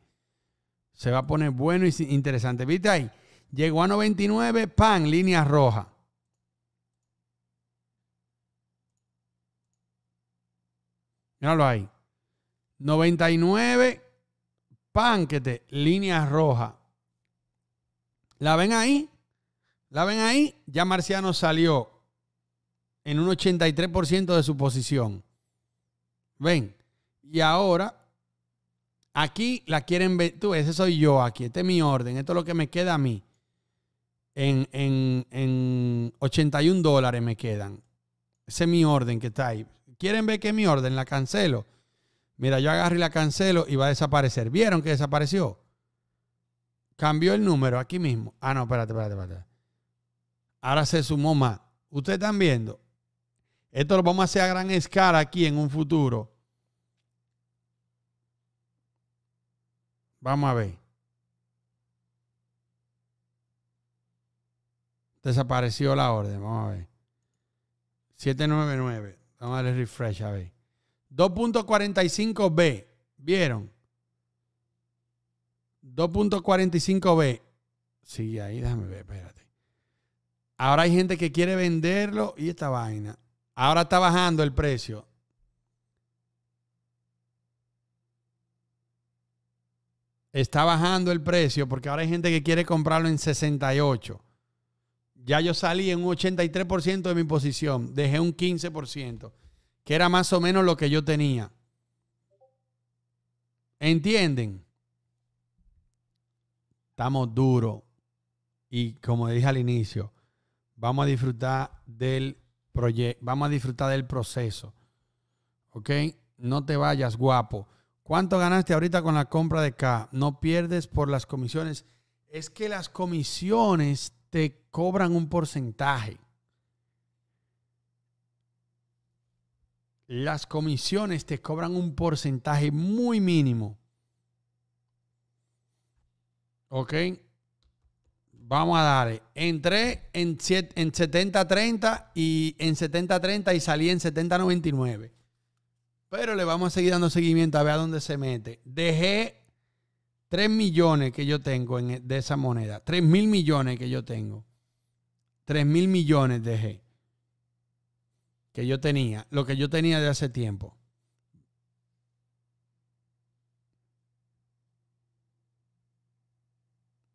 Se va a poner bueno e interesante. ¿Viste ahí? Llegó a 99, pan, línea roja. Míralo ahí. 99, te, línea roja. ¿La ven ahí? ¿La ven ahí? Ya Marciano salió en un 83% de su posición. Ven. Y ahora, aquí la quieren ver. Tú, ese soy yo aquí. Este es mi orden. Esto es lo que me queda a mí en, 81 dólares me quedan. Ese es mi orden que está ahí. ¿Quieren ver que es mi orden? La cancelo. Mira, yo agarré y la cancelo y va a desaparecer. ¿Vieron que desapareció? Cambió el número aquí mismo. Ah, no, espérate, espérate, espérate. Ahora se sumó más. Ustedes están viendo. Esto lo vamos a hacer a gran escala aquí en un futuro. Vamos a ver. Desapareció la orden. Vamos a ver. 799. Vamos a darle refresh a ver. 2.45B. ¿Vieron? 2.45B. Sí, ahí déjame ver, espérate. Ahora hay gente que quiere venderlo y esta vaina. Ahora está bajando el precio. Está bajando el precio porque ahora hay gente que quiere comprarlo en 68. Ya yo salí en un 83% de mi posición, dejé un 15%, que era más o menos lo que yo tenía. ¿Entienden? Estamos duros. Y como dije al inicio, vamos a disfrutar del proyecto, vamos a disfrutar del proceso. ¿Ok? No te vayas, guapo. ¿Cuánto ganaste ahorita con la compra de acá? No pierdes por las comisiones. Es que las comisiones te cobran un porcentaje. Las comisiones te cobran un porcentaje muy mínimo. ¿Ok? Vamos a darle. Entré en, en 70-30 y en 70-30 y salí en 70-99. Pero le vamos a seguir dando seguimiento a ver a dónde se mete. Dejé 3 millones que yo tengo e, de esa moneda, 3 mil millones que yo tengo, 3 mil millones de G que yo tenía, lo que yo tenía de hace tiempo.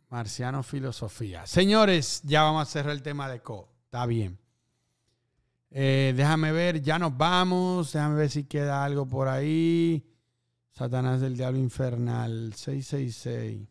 Marciano Filosofía. Señores, ya vamos a cerrar el tema de CO. Está bien. Eh, déjame ver, ya nos vamos. Déjame ver si queda algo por ahí. Satanás del diablo infernal, 666.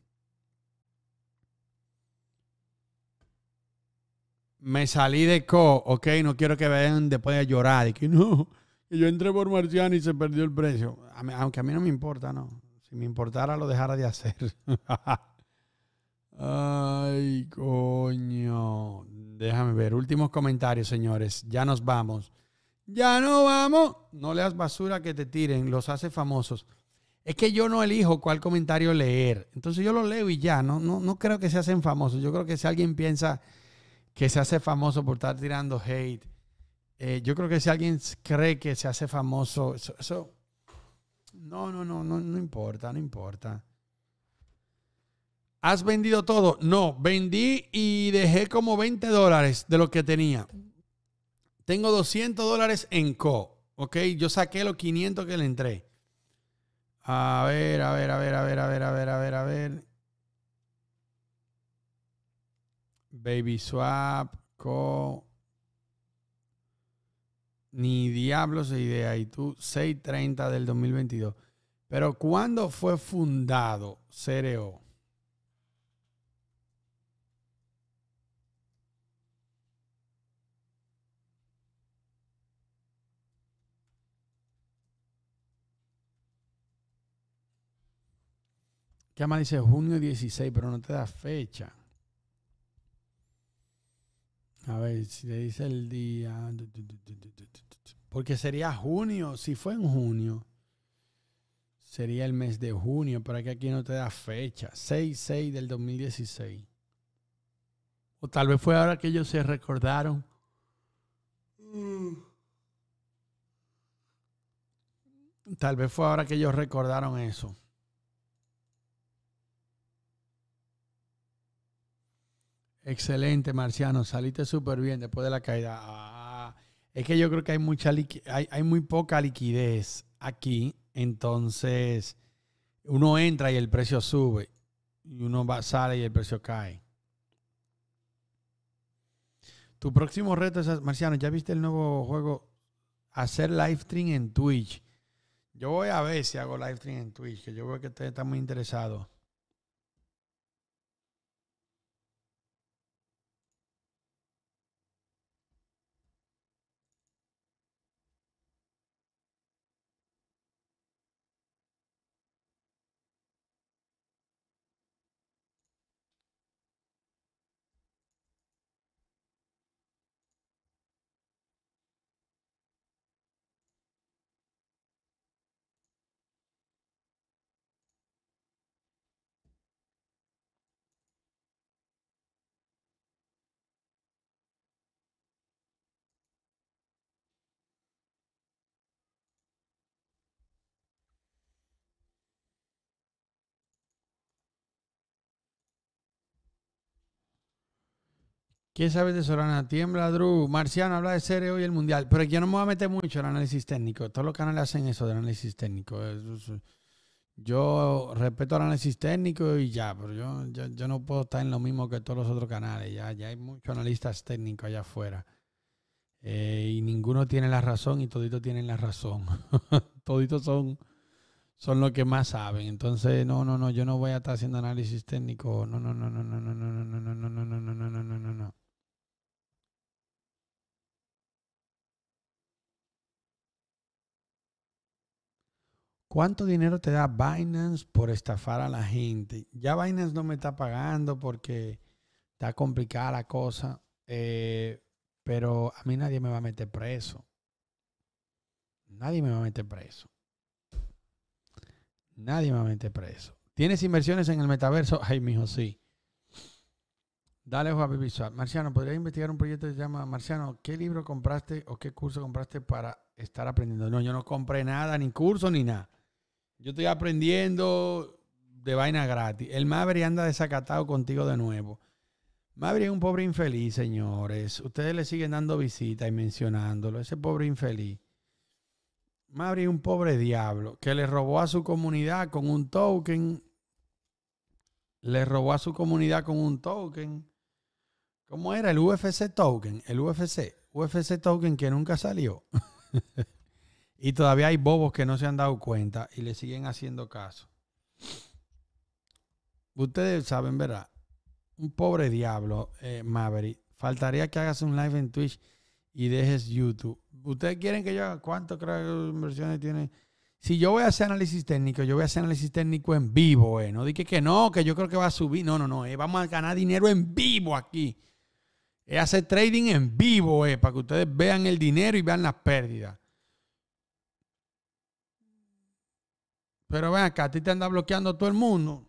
Me salí de co, ok, no quiero que vean después de llorar. Y que no, yo entré por Marciano y se perdió el precio. aunque a mí no me importa, no. Si me importara, lo dejara de hacer. Ay, coño. Déjame ver. Últimos comentarios, señores. Ya nos vamos. Ya no vamos. No leas basura que te tiren. Los hace famosos es que yo no elijo cuál comentario leer. Entonces yo lo leo y ya, no, no, no creo que se hacen famosos. Yo creo que si alguien piensa que se hace famoso por estar tirando hate, eh, yo creo que si alguien cree que se hace famoso, eso, no, no, no, no, no importa, no importa. ¿Has vendido todo? No, vendí y dejé como 20 dólares de lo que tenía. Tengo 200 dólares en co, ¿ok? Yo saqué los 500 que le entré. A ver, a ver, a ver, a ver, a ver, a ver, a ver, a ver. Baby Swap, Co. Ni diablos de idea. Y tú, 630 del 2022. Pero ¿cuándo fue fundado Cereo? ¿Qué más dice junio 16, pero no te da fecha. A ver, si le dice el día. Porque sería junio, si fue en junio. Sería el mes de junio, pero aquí no te da fecha. 6-6 del 2016. O tal vez fue ahora que ellos se recordaron. Mm. Tal vez fue ahora que ellos recordaron eso. Excelente, Marciano. Saliste súper bien después de la caída. Ah, es que yo creo que hay, mucha hay, muy poca liquidez aquí. Entonces, uno entra y el precio sube. Y uno sale y el precio cae. Tu próximo reto es, Marciano, ¿ya viste el nuevo juego? Hacer live stream en Twitch. Yo voy a ver si hago live stream en Twitch, que yo veo que ustedes están muy interesado. ¿Qué sabes de Sorana? Tiembla, Drew. Marciano habla de cereo y el mundial. Pero yo no me voy a meter mucho en análisis técnico. Todos los canales hacen eso del análisis técnico. Yo respeto el análisis técnico y ya, pero yo, yo, no puedo estar en lo mismo que todos los otros canales. Ya, hay muchos analistas técnicos allá afuera. Eh, y ninguno tiene la razón y toditos tienen la razón. toditos son, son los que más saben. Entonces, no, no, no, yo no voy a estar haciendo análisis técnico. no, no, no, no, no, no. ¿Cuánto dinero te da Binance por estafar a la gente? Ya Binance no me está pagando porque está complicada la cosa, eh, pero a mí nadie me va a meter preso. Nadie me va a meter preso. Nadie me va a meter preso. ¿Tienes inversiones en el metaverso? Ay, mijo, sí. Dale Juan Visual. Marciano, ¿podrías investigar un proyecto que se llama Marciano? ¿Qué libro compraste o qué curso compraste para estar aprendiendo? No, yo no compré nada, ni curso, ni nada. Yo estoy aprendiendo de vaina gratis. El Maverick anda desacatado contigo de nuevo. Maverick es un pobre infeliz, señores. Ustedes le siguen dando visita y mencionándolo. Ese pobre infeliz. Maverick es un pobre diablo que le robó a su comunidad con un token. Le robó a su comunidad con un token. ¿Cómo era? El UFC token. El UFC. UFC token que nunca salió. Y todavía hay bobos que no se han dado cuenta y le siguen haciendo caso. Ustedes saben, ¿verdad? Un pobre diablo, eh, Maverick. Faltaría que hagas un live en Twitch y dejes YouTube. ¿Ustedes quieren que yo haga cuánto creo que inversiones tiene? Si yo voy a hacer análisis técnico, yo voy a hacer análisis técnico en vivo, eh. No dije que no, que yo creo que va a subir. No, no, no. Eh, vamos a ganar dinero en vivo aquí. Es eh, hacer trading en vivo, eh, para que ustedes vean el dinero y vean las pérdidas. Pero ven acá, a ti te anda bloqueando todo el mundo.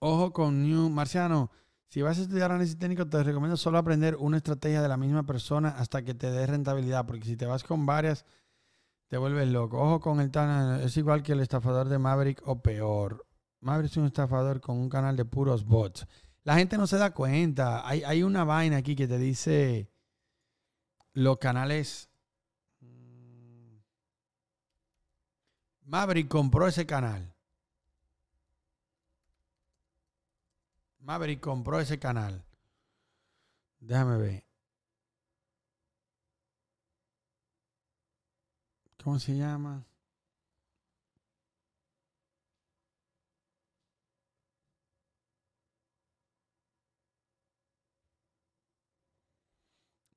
Ojo con New Marciano. Si vas a estudiar análisis técnico, te recomiendo solo aprender una estrategia de la misma persona hasta que te dé rentabilidad, porque si te vas con varias, te vuelves loco. Ojo con el tan, es igual que el estafador de Maverick o peor. Maverick es un estafador con un canal de puros bots. La gente no se da cuenta. Hay, hay una vaina aquí que te dice los canales. Maverick compró ese canal. Maverick compró ese canal. Déjame ver. ¿Cómo se llama?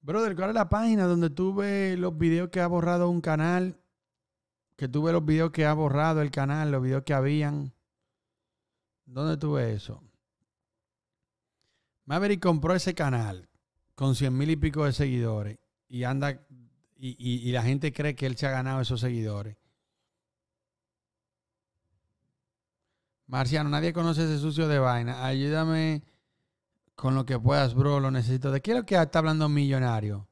Brother, ¿cuál es la página donde tuve los videos que ha borrado un canal? Que tuve los videos que ha borrado el canal, los videos que habían. ¿Dónde tuve eso? Maverick compró ese canal con cien mil y pico de seguidores y anda y, la gente cree que él se ha ganado esos seguidores. Marciano, nadie conoce ese sucio de vaina. Ayúdame con lo que puedas, bro. Lo necesito. ¿De qué es lo que está hablando millonario?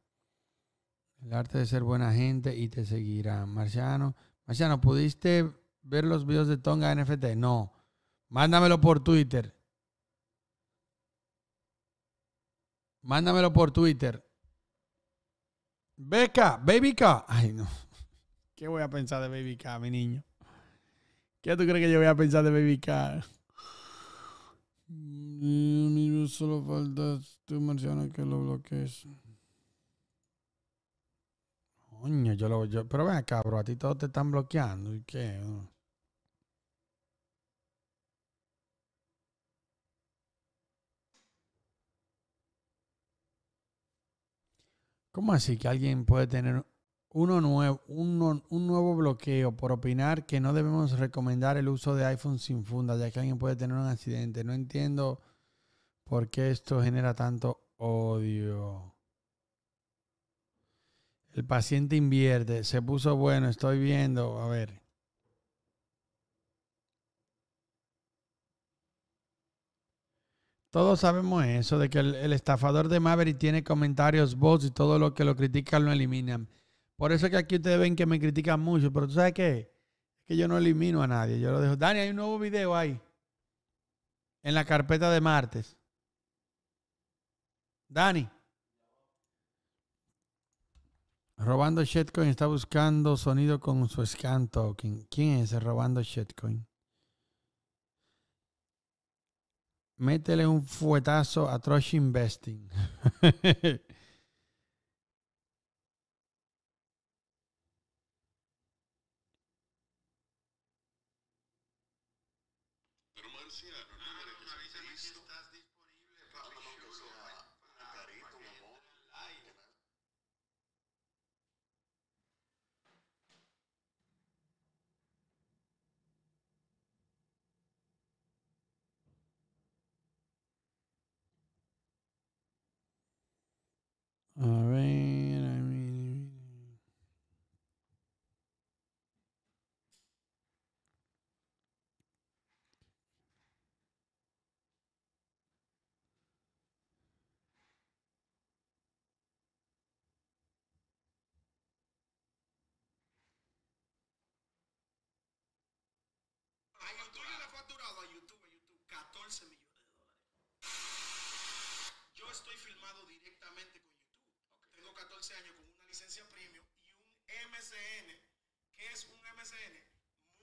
El arte de ser buena gente y te seguirán. Marciano, Marciano, ¿pudiste ver los videos de Tonga NFT? No. Mándamelo por Twitter. Mándamelo por Twitter. Beca, Baby K. Ay, no. ¿Qué voy a pensar de Baby K, mi niño? ¿Qué tú crees que yo voy a pensar de Baby K? solo falta tú marciano que lo bloquees. Coño, yo lo yo, Pero ven acá, bro, a ti todos te están bloqueando. ¿Y qué? ¿Cómo así que alguien puede tener uno nuevo, un nuevo bloqueo por opinar que no debemos recomendar el uso de iPhone sin funda, ya que alguien puede tener un accidente? No entiendo por qué esto genera tanto odio. El paciente invierte, se puso bueno, estoy viendo, a ver. Todos sabemos eso, de que el, estafador de Maverick tiene comentarios voz y todo lo que lo critican lo eliminan. Por eso es que aquí ustedes ven que me critican mucho, pero tú sabes qué? Es que yo no elimino a nadie, yo lo dejo. Dani, hay un nuevo video ahí, en la carpeta de martes. Dani. Robando Shitcoin está buscando sonido con su scan ¿Quién es el Robando Shitcoin? métele un fuetazo a Trush Investing.
A ver, a ver.
YouTube le facturado a YouTube, catorce 14 millones de dólares. Yo estoy filmado directamente con 14 años con una licencia premium y un MCN, que es un MCN,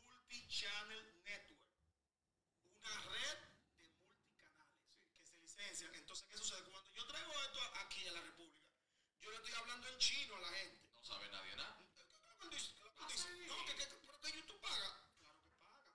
Multi-Channel Network, una red de multicanales que se licencia. Entonces, ¿qué sucede? Cuando yo traigo esto aquí a la República, yo le estoy hablando en chino a la gente. No sabe nadie nada. ¿Qué, qué, qué, ah, no, que, que, pero que YouTube paga. Claro que paga.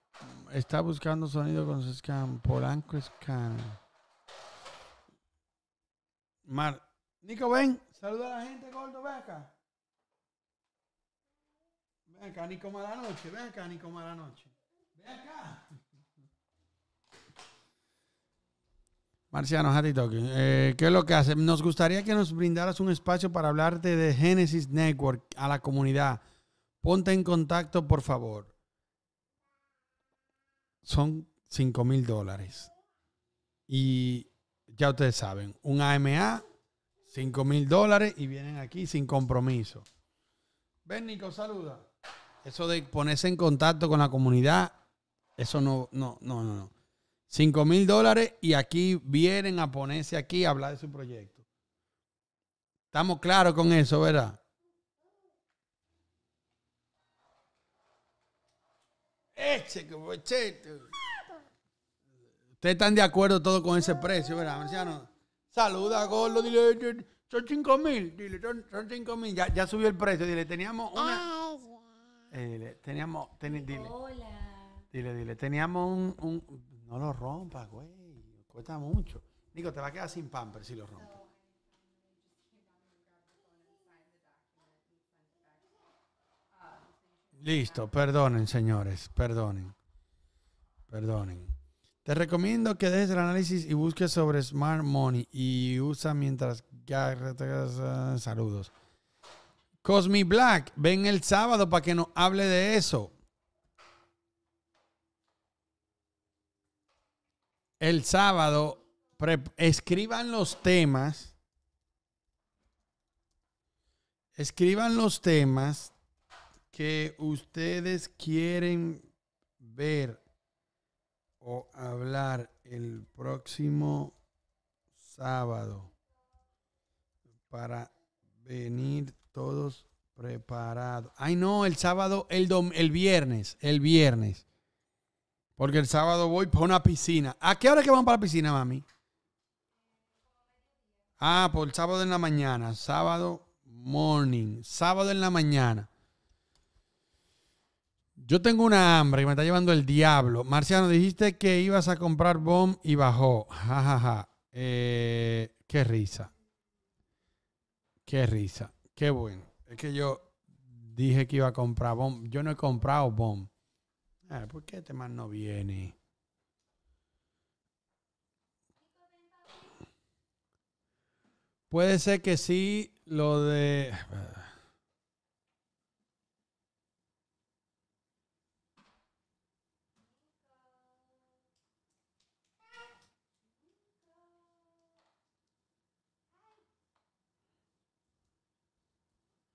Está buscando sonido con su scan. Polanco scan. Mar. Nico, ven. Saluda a la gente, gordo. Ven acá. Ven acá, Nico noche, Ven acá, Nico Malanoche. Ven acá. Marciano, Hattie Talking. Eh, ¿Qué es lo que hace? Nos gustaría que nos brindaras un espacio para hablarte de Genesis Network a la comunidad. Ponte en contacto, por favor son 5 mil dólares. Y ya ustedes saben, un AMA, 5 mil dólares y vienen aquí sin compromiso. Ven, Nico, saluda. Eso de ponerse en contacto con la comunidad, eso no, no, no, no. no. 5 mil dólares y aquí vienen a ponerse aquí a hablar de su proyecto. Estamos claros con eso, ¿verdad? Eche, Ustedes están de acuerdo todo con ese precio, ¿verdad, Marciano? Saluda a Gordo, dile, son 5 mil, dile, son 5 mil. Ya, subió el precio, dile, teníamos
una.
Eh, dile, teníamos, dile. Dile, dile, teníamos un, No lo rompas, güey, cuesta mucho. Nico, te va a quedar sin pamper si lo rompes. Listo, perdonen, señores, perdonen. Perdonen. Te recomiendo que dejes el análisis y busques sobre Smart Money y usa mientras ya saludos. Cosmi Black, ven el sábado para que nos hable de eso. El sábado escriban los temas. Escriban los temas que ustedes quieren ver o hablar el próximo sábado para venir todos preparados. Ay, no, el sábado, el, el viernes, el viernes. Porque el sábado voy para una piscina. ¿A qué hora que van para la piscina, mami? Ah, por el sábado en la mañana. Sábado morning. Sábado en la mañana. Yo tengo una hambre y me está llevando el diablo. Marciano, dijiste que ibas a comprar bomb y bajó. Ja, ja, ja. Eh, qué risa. Qué risa. Qué bueno. Es que yo dije que iba a comprar bomb. Yo no he comprado bomb. Ah, ¿Por qué este man no viene? Puede ser que sí, lo de...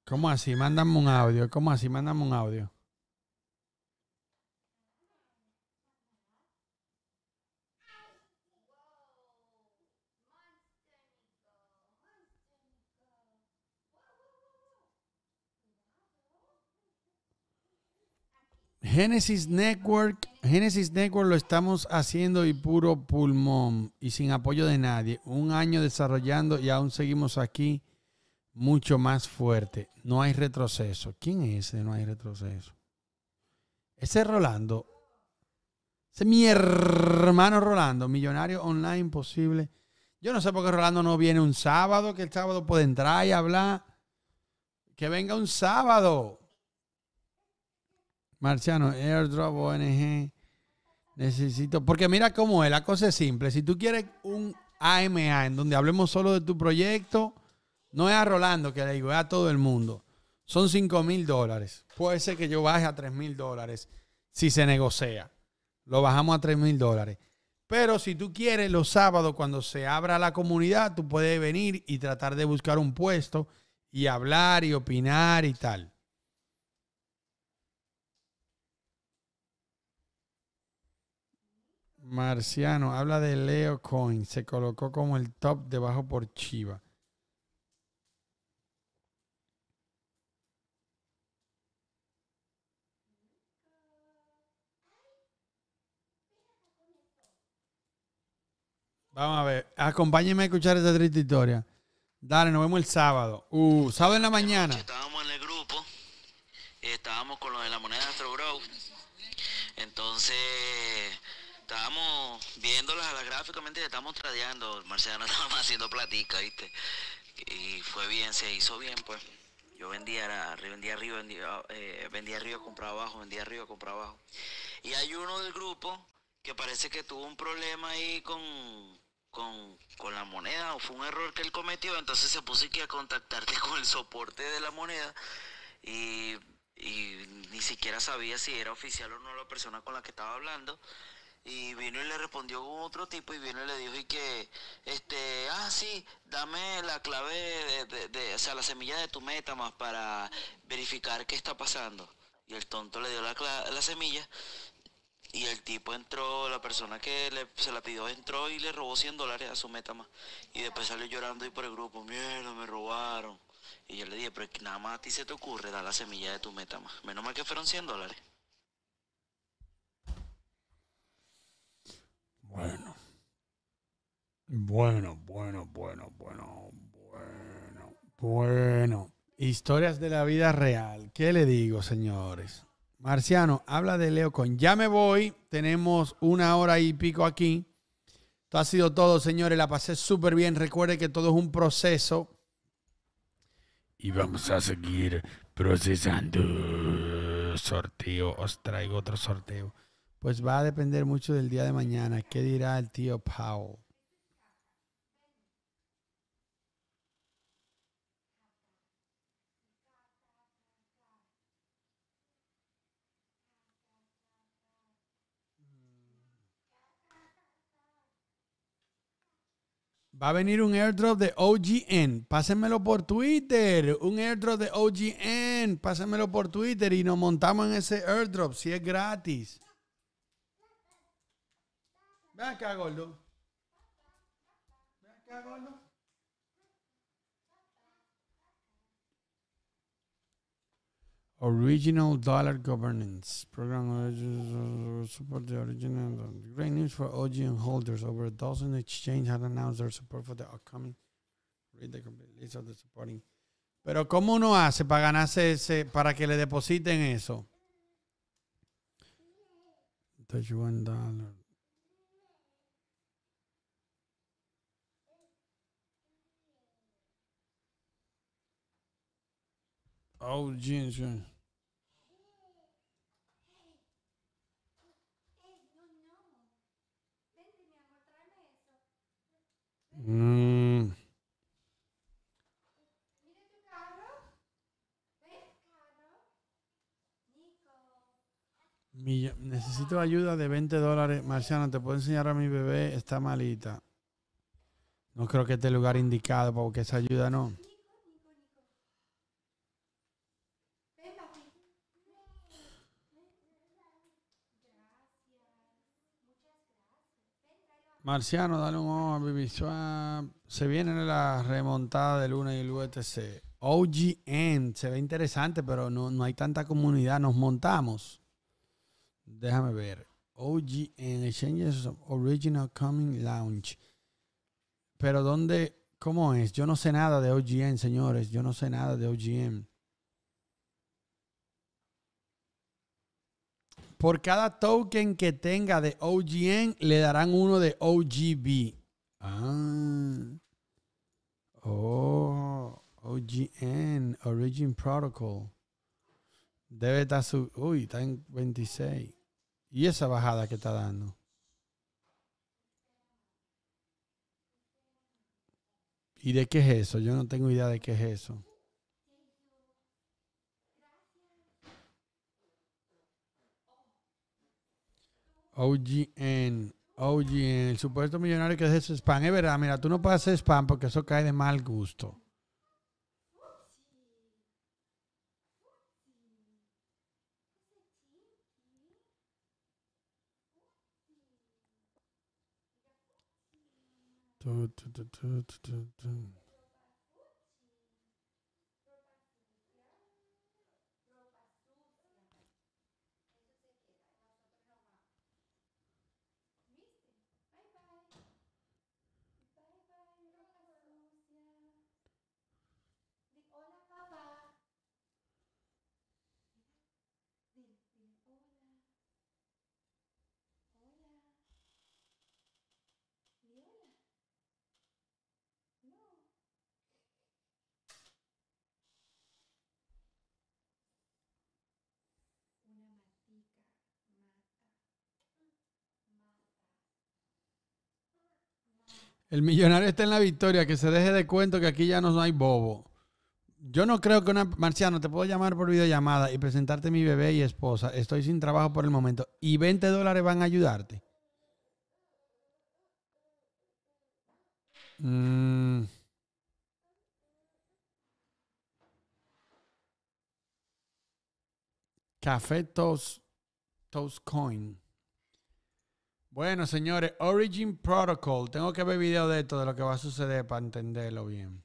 ¿Cómo así? Mándame un audio. ¿Cómo así? Mándame un audio. Genesis Network, Genesis Network lo estamos haciendo y puro pulmón y sin apoyo de nadie. Un año desarrollando y aún seguimos aquí mucho más fuerte. No hay retroceso. ¿Quién es ese? No hay retroceso. Ese Rolando. Ese es mi hermano Rolando, millonario online imposible. Yo no sé por qué Rolando no viene un sábado, que el sábado puede entrar y hablar. Que venga un sábado. Marciano, Airdrop ONG. Necesito. Porque mira cómo es, la cosa es simple. Si tú quieres un AMA en donde hablemos solo de tu proyecto no es a Rolando que le digo, es a todo el mundo. Son 5 mil dólares. Puede ser que yo baje a 3 mil dólares si se negocia. Lo bajamos a 3 mil dólares. Pero si tú quieres, los sábados, cuando se abra la comunidad, tú puedes venir y tratar de buscar un puesto y hablar y opinar y tal. Marciano habla de Leo Coin. Se colocó como el top debajo por Chiva. Vamos a ver. Acompáñenme a escuchar esta triste historia. Dale, nos vemos el sábado. Uh, sábado en la mañana. Estábamos en el grupo. Estábamos con los de la moneda Astro Bro.
Entonces, estábamos viéndolas a la gráficamente, estábamos tradeando. Marciano estábamos haciendo platica, ¿viste? Y fue bien, se hizo bien, pues. Yo vendía, arriba, vendía arriba, vendía, eh, vendía arriba, compraba abajo, vendía arriba, compraba abajo. Y hay uno del grupo que parece que tuvo un problema ahí con, con, la moneda o fue un error que él cometió, entonces se puso aquí a contactarte con el soporte de la moneda y, ni siquiera sabía si era oficial o no la persona con la que estaba hablando. Y vino y le respondió otro tipo y vino y le dijo y que, este, ah, sí, dame la clave de, o sea, la semilla de tu meta más para verificar qué está pasando. Y el tonto le dio la, la semilla y el tipo entró, la persona que se la pidió entró y le robó 100 dólares a su más Y después salió llorando y por el grupo, mierda, me robaron. Y yo le dije, pero nada más a ti se te ocurre dar la semilla de tu metama. Menos mal que fueron 100 dólares.
Bueno. Bueno,
bueno, bueno, bueno,
bueno, bueno. Historias de la vida real. ¿Qué le digo, señores? Marciano, habla de Leo con Ya me voy. Tenemos una hora y pico aquí. Esto ha sido todo, señores. La pasé súper bien. Recuerde que todo es un proceso. Y vamos a seguir procesando. Sorteo. Os traigo otro sorteo. Pues va a depender mucho del día de mañana. ¿Qué dirá el tío Pau Va a venir un airdrop de OGN. Pásenmelo por Twitter. Un airdrop de OGN. Pásenmelo por Twitter y nos montamos en ese airdrop si es gratis. Ven acá, gordo. Ven acá, gordo. Original Dollar Governance Program support the original. Great news for OGM holders. Over a dozen exchanges have announced their support for the upcoming. Read the complete list of the supporting. Pero ¿cómo uno hace para ganarse ese, para que le depositen eso? Touch one dollar.
Oh, mm.
Mi, necesito ayuda de 20 dólares. Marciana, ¿te puedo enseñar a mi bebé? Está malita. No creo que este lugar indicado porque esa ayuda no. Marciano, dale un ojo a Se viene la remontada de Luna y el UTC. E OGN, se ve interesante, pero no, hay tanta comunidad. Nos montamos. Déjame ver. OGN, Exchanges Original Coming Lounge. Pero ¿dónde? ¿Cómo es? Yo no sé nada de OGN, señores. Yo no sé nada de OGN. Por cada token que tenga de OGN, le darán uno de OGB. Ah. Oh, OGN, Origin Protocol. Debe estar su. Uy, está en 26. ¿Y esa bajada que está dando? ¿Y de qué es eso? Yo no tengo idea de qué es eso. OGN. OGN. El supuesto millonario que es spam. Es verdad, mira, tú no puedes hacer spam porque eso cae de mal gusto. El millonario está en la victoria, que se deje de cuento que aquí ya no hay bobo. Yo no creo que una... Marciano, te puedo llamar por videollamada y presentarte mi bebé y esposa. Estoy sin trabajo por el momento. ¿Y 20 dólares van a ayudarte? Mm. Café Toast Coin. Bueno, señores, Origin Protocol. Tengo que ver video de esto, de lo que va a suceder para entenderlo bien.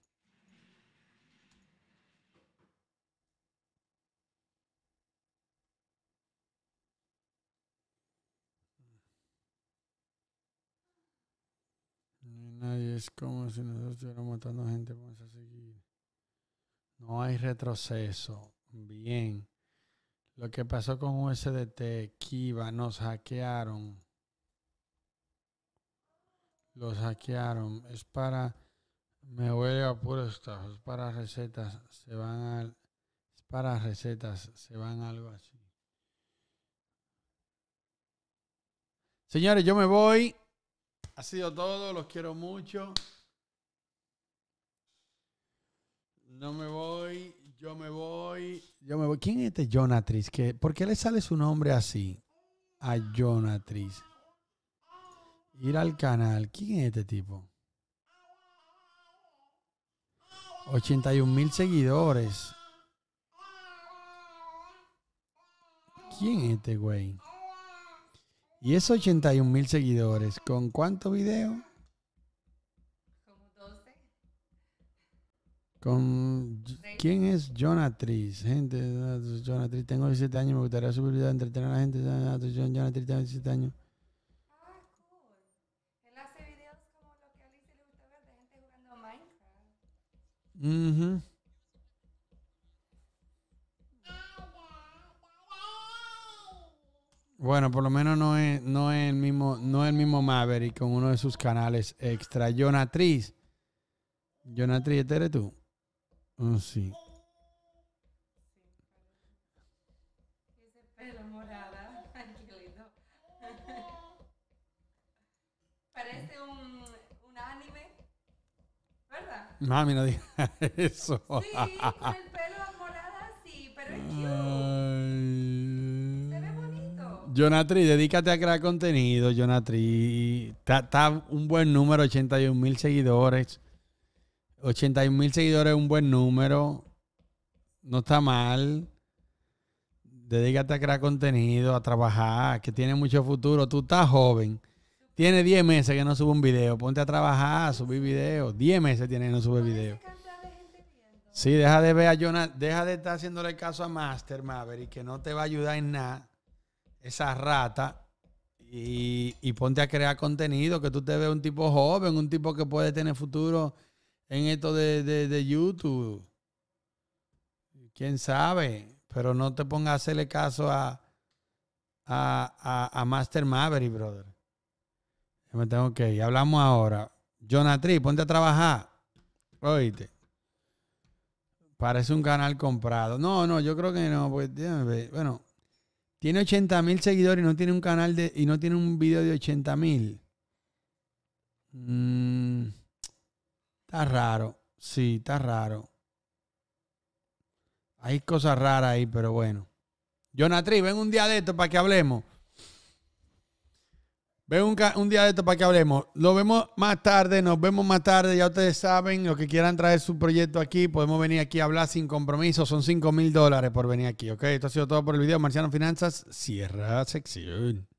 Nadie es como si nosotros estuviéramos matando gente. Vamos a seguir. No hay retroceso. Bien. Lo que pasó con USDT, Kiva, nos hackearon los saquearon, Es para. Me voy a puro estafa. Es para recetas. Se van al. Es para recetas. Se van algo así. Señores, yo me voy. Ha sido todo. Los quiero mucho. No me voy. Yo me voy. Yo me voy. ¿Quién es este Jonatriz? ¿Por qué le sale su nombre así? A Jonatriz. Ir al canal. ¿Quién es este tipo? 81 mil seguidores. ¿Quién es este güey? Y es 81 mil seguidores, ¿con cuánto video? Como 12. ¿Con quién es Jonatriz? Gente, Jonatriz, tengo 17 años, me gustaría subir video, entretener a la gente. Jonatriz, tengo 17 años. Bueno, por lo menos no es, no es el mismo, no es el mismo Maverick con uno de sus canales extra. Jonatriz. Jonatriz, ¿este eres tú? Oh, sí. Mami, no digas eso. Sí, con el pelo morada sí, pero es cute. Se ve bonito. Jonatri, dedícate a crear contenido, Jonatri. Está un buen número, 81 mil seguidores. 81 mil seguidores es un buen número. No está mal. Dedícate a crear contenido, a trabajar, que tiene mucho futuro. Tú estás joven tiene 10 meses que no sube un video. Ponte a trabajar, subir videos. 10 meses tiene que no sube video. Sí, deja de ver a Jonathan, deja de estar haciéndole caso a Master Maverick, que no te va a ayudar en nada. Esa rata. Y, ponte a crear contenido, que tú te veas un tipo joven, un tipo que puede tener futuro en esto de, de, YouTube. Quién sabe, pero no te pongas a hacerle caso a, a, a, a Master Maverick, brother me tengo que ir. Hablamos ahora. Jonatri, ponte a trabajar. Oíste. Parece un canal comprado. No, no, yo creo que no. Pues, bueno, tiene 80 mil seguidores y no tiene un canal de, y no tiene un video de 80 mil. Mm, está raro. Sí, está raro. Hay cosas raras ahí, pero bueno. Jonatri, ven un día de esto para que hablemos. Ven un, día de esto para que hablemos. Lo vemos más tarde, nos vemos más tarde. Ya ustedes saben, los que quieran traer su proyecto aquí, podemos venir aquí a hablar sin compromiso. Son 5 mil dólares por venir aquí, ¿ok? Esto ha sido todo por el video. Marciano Finanzas, cierra sección.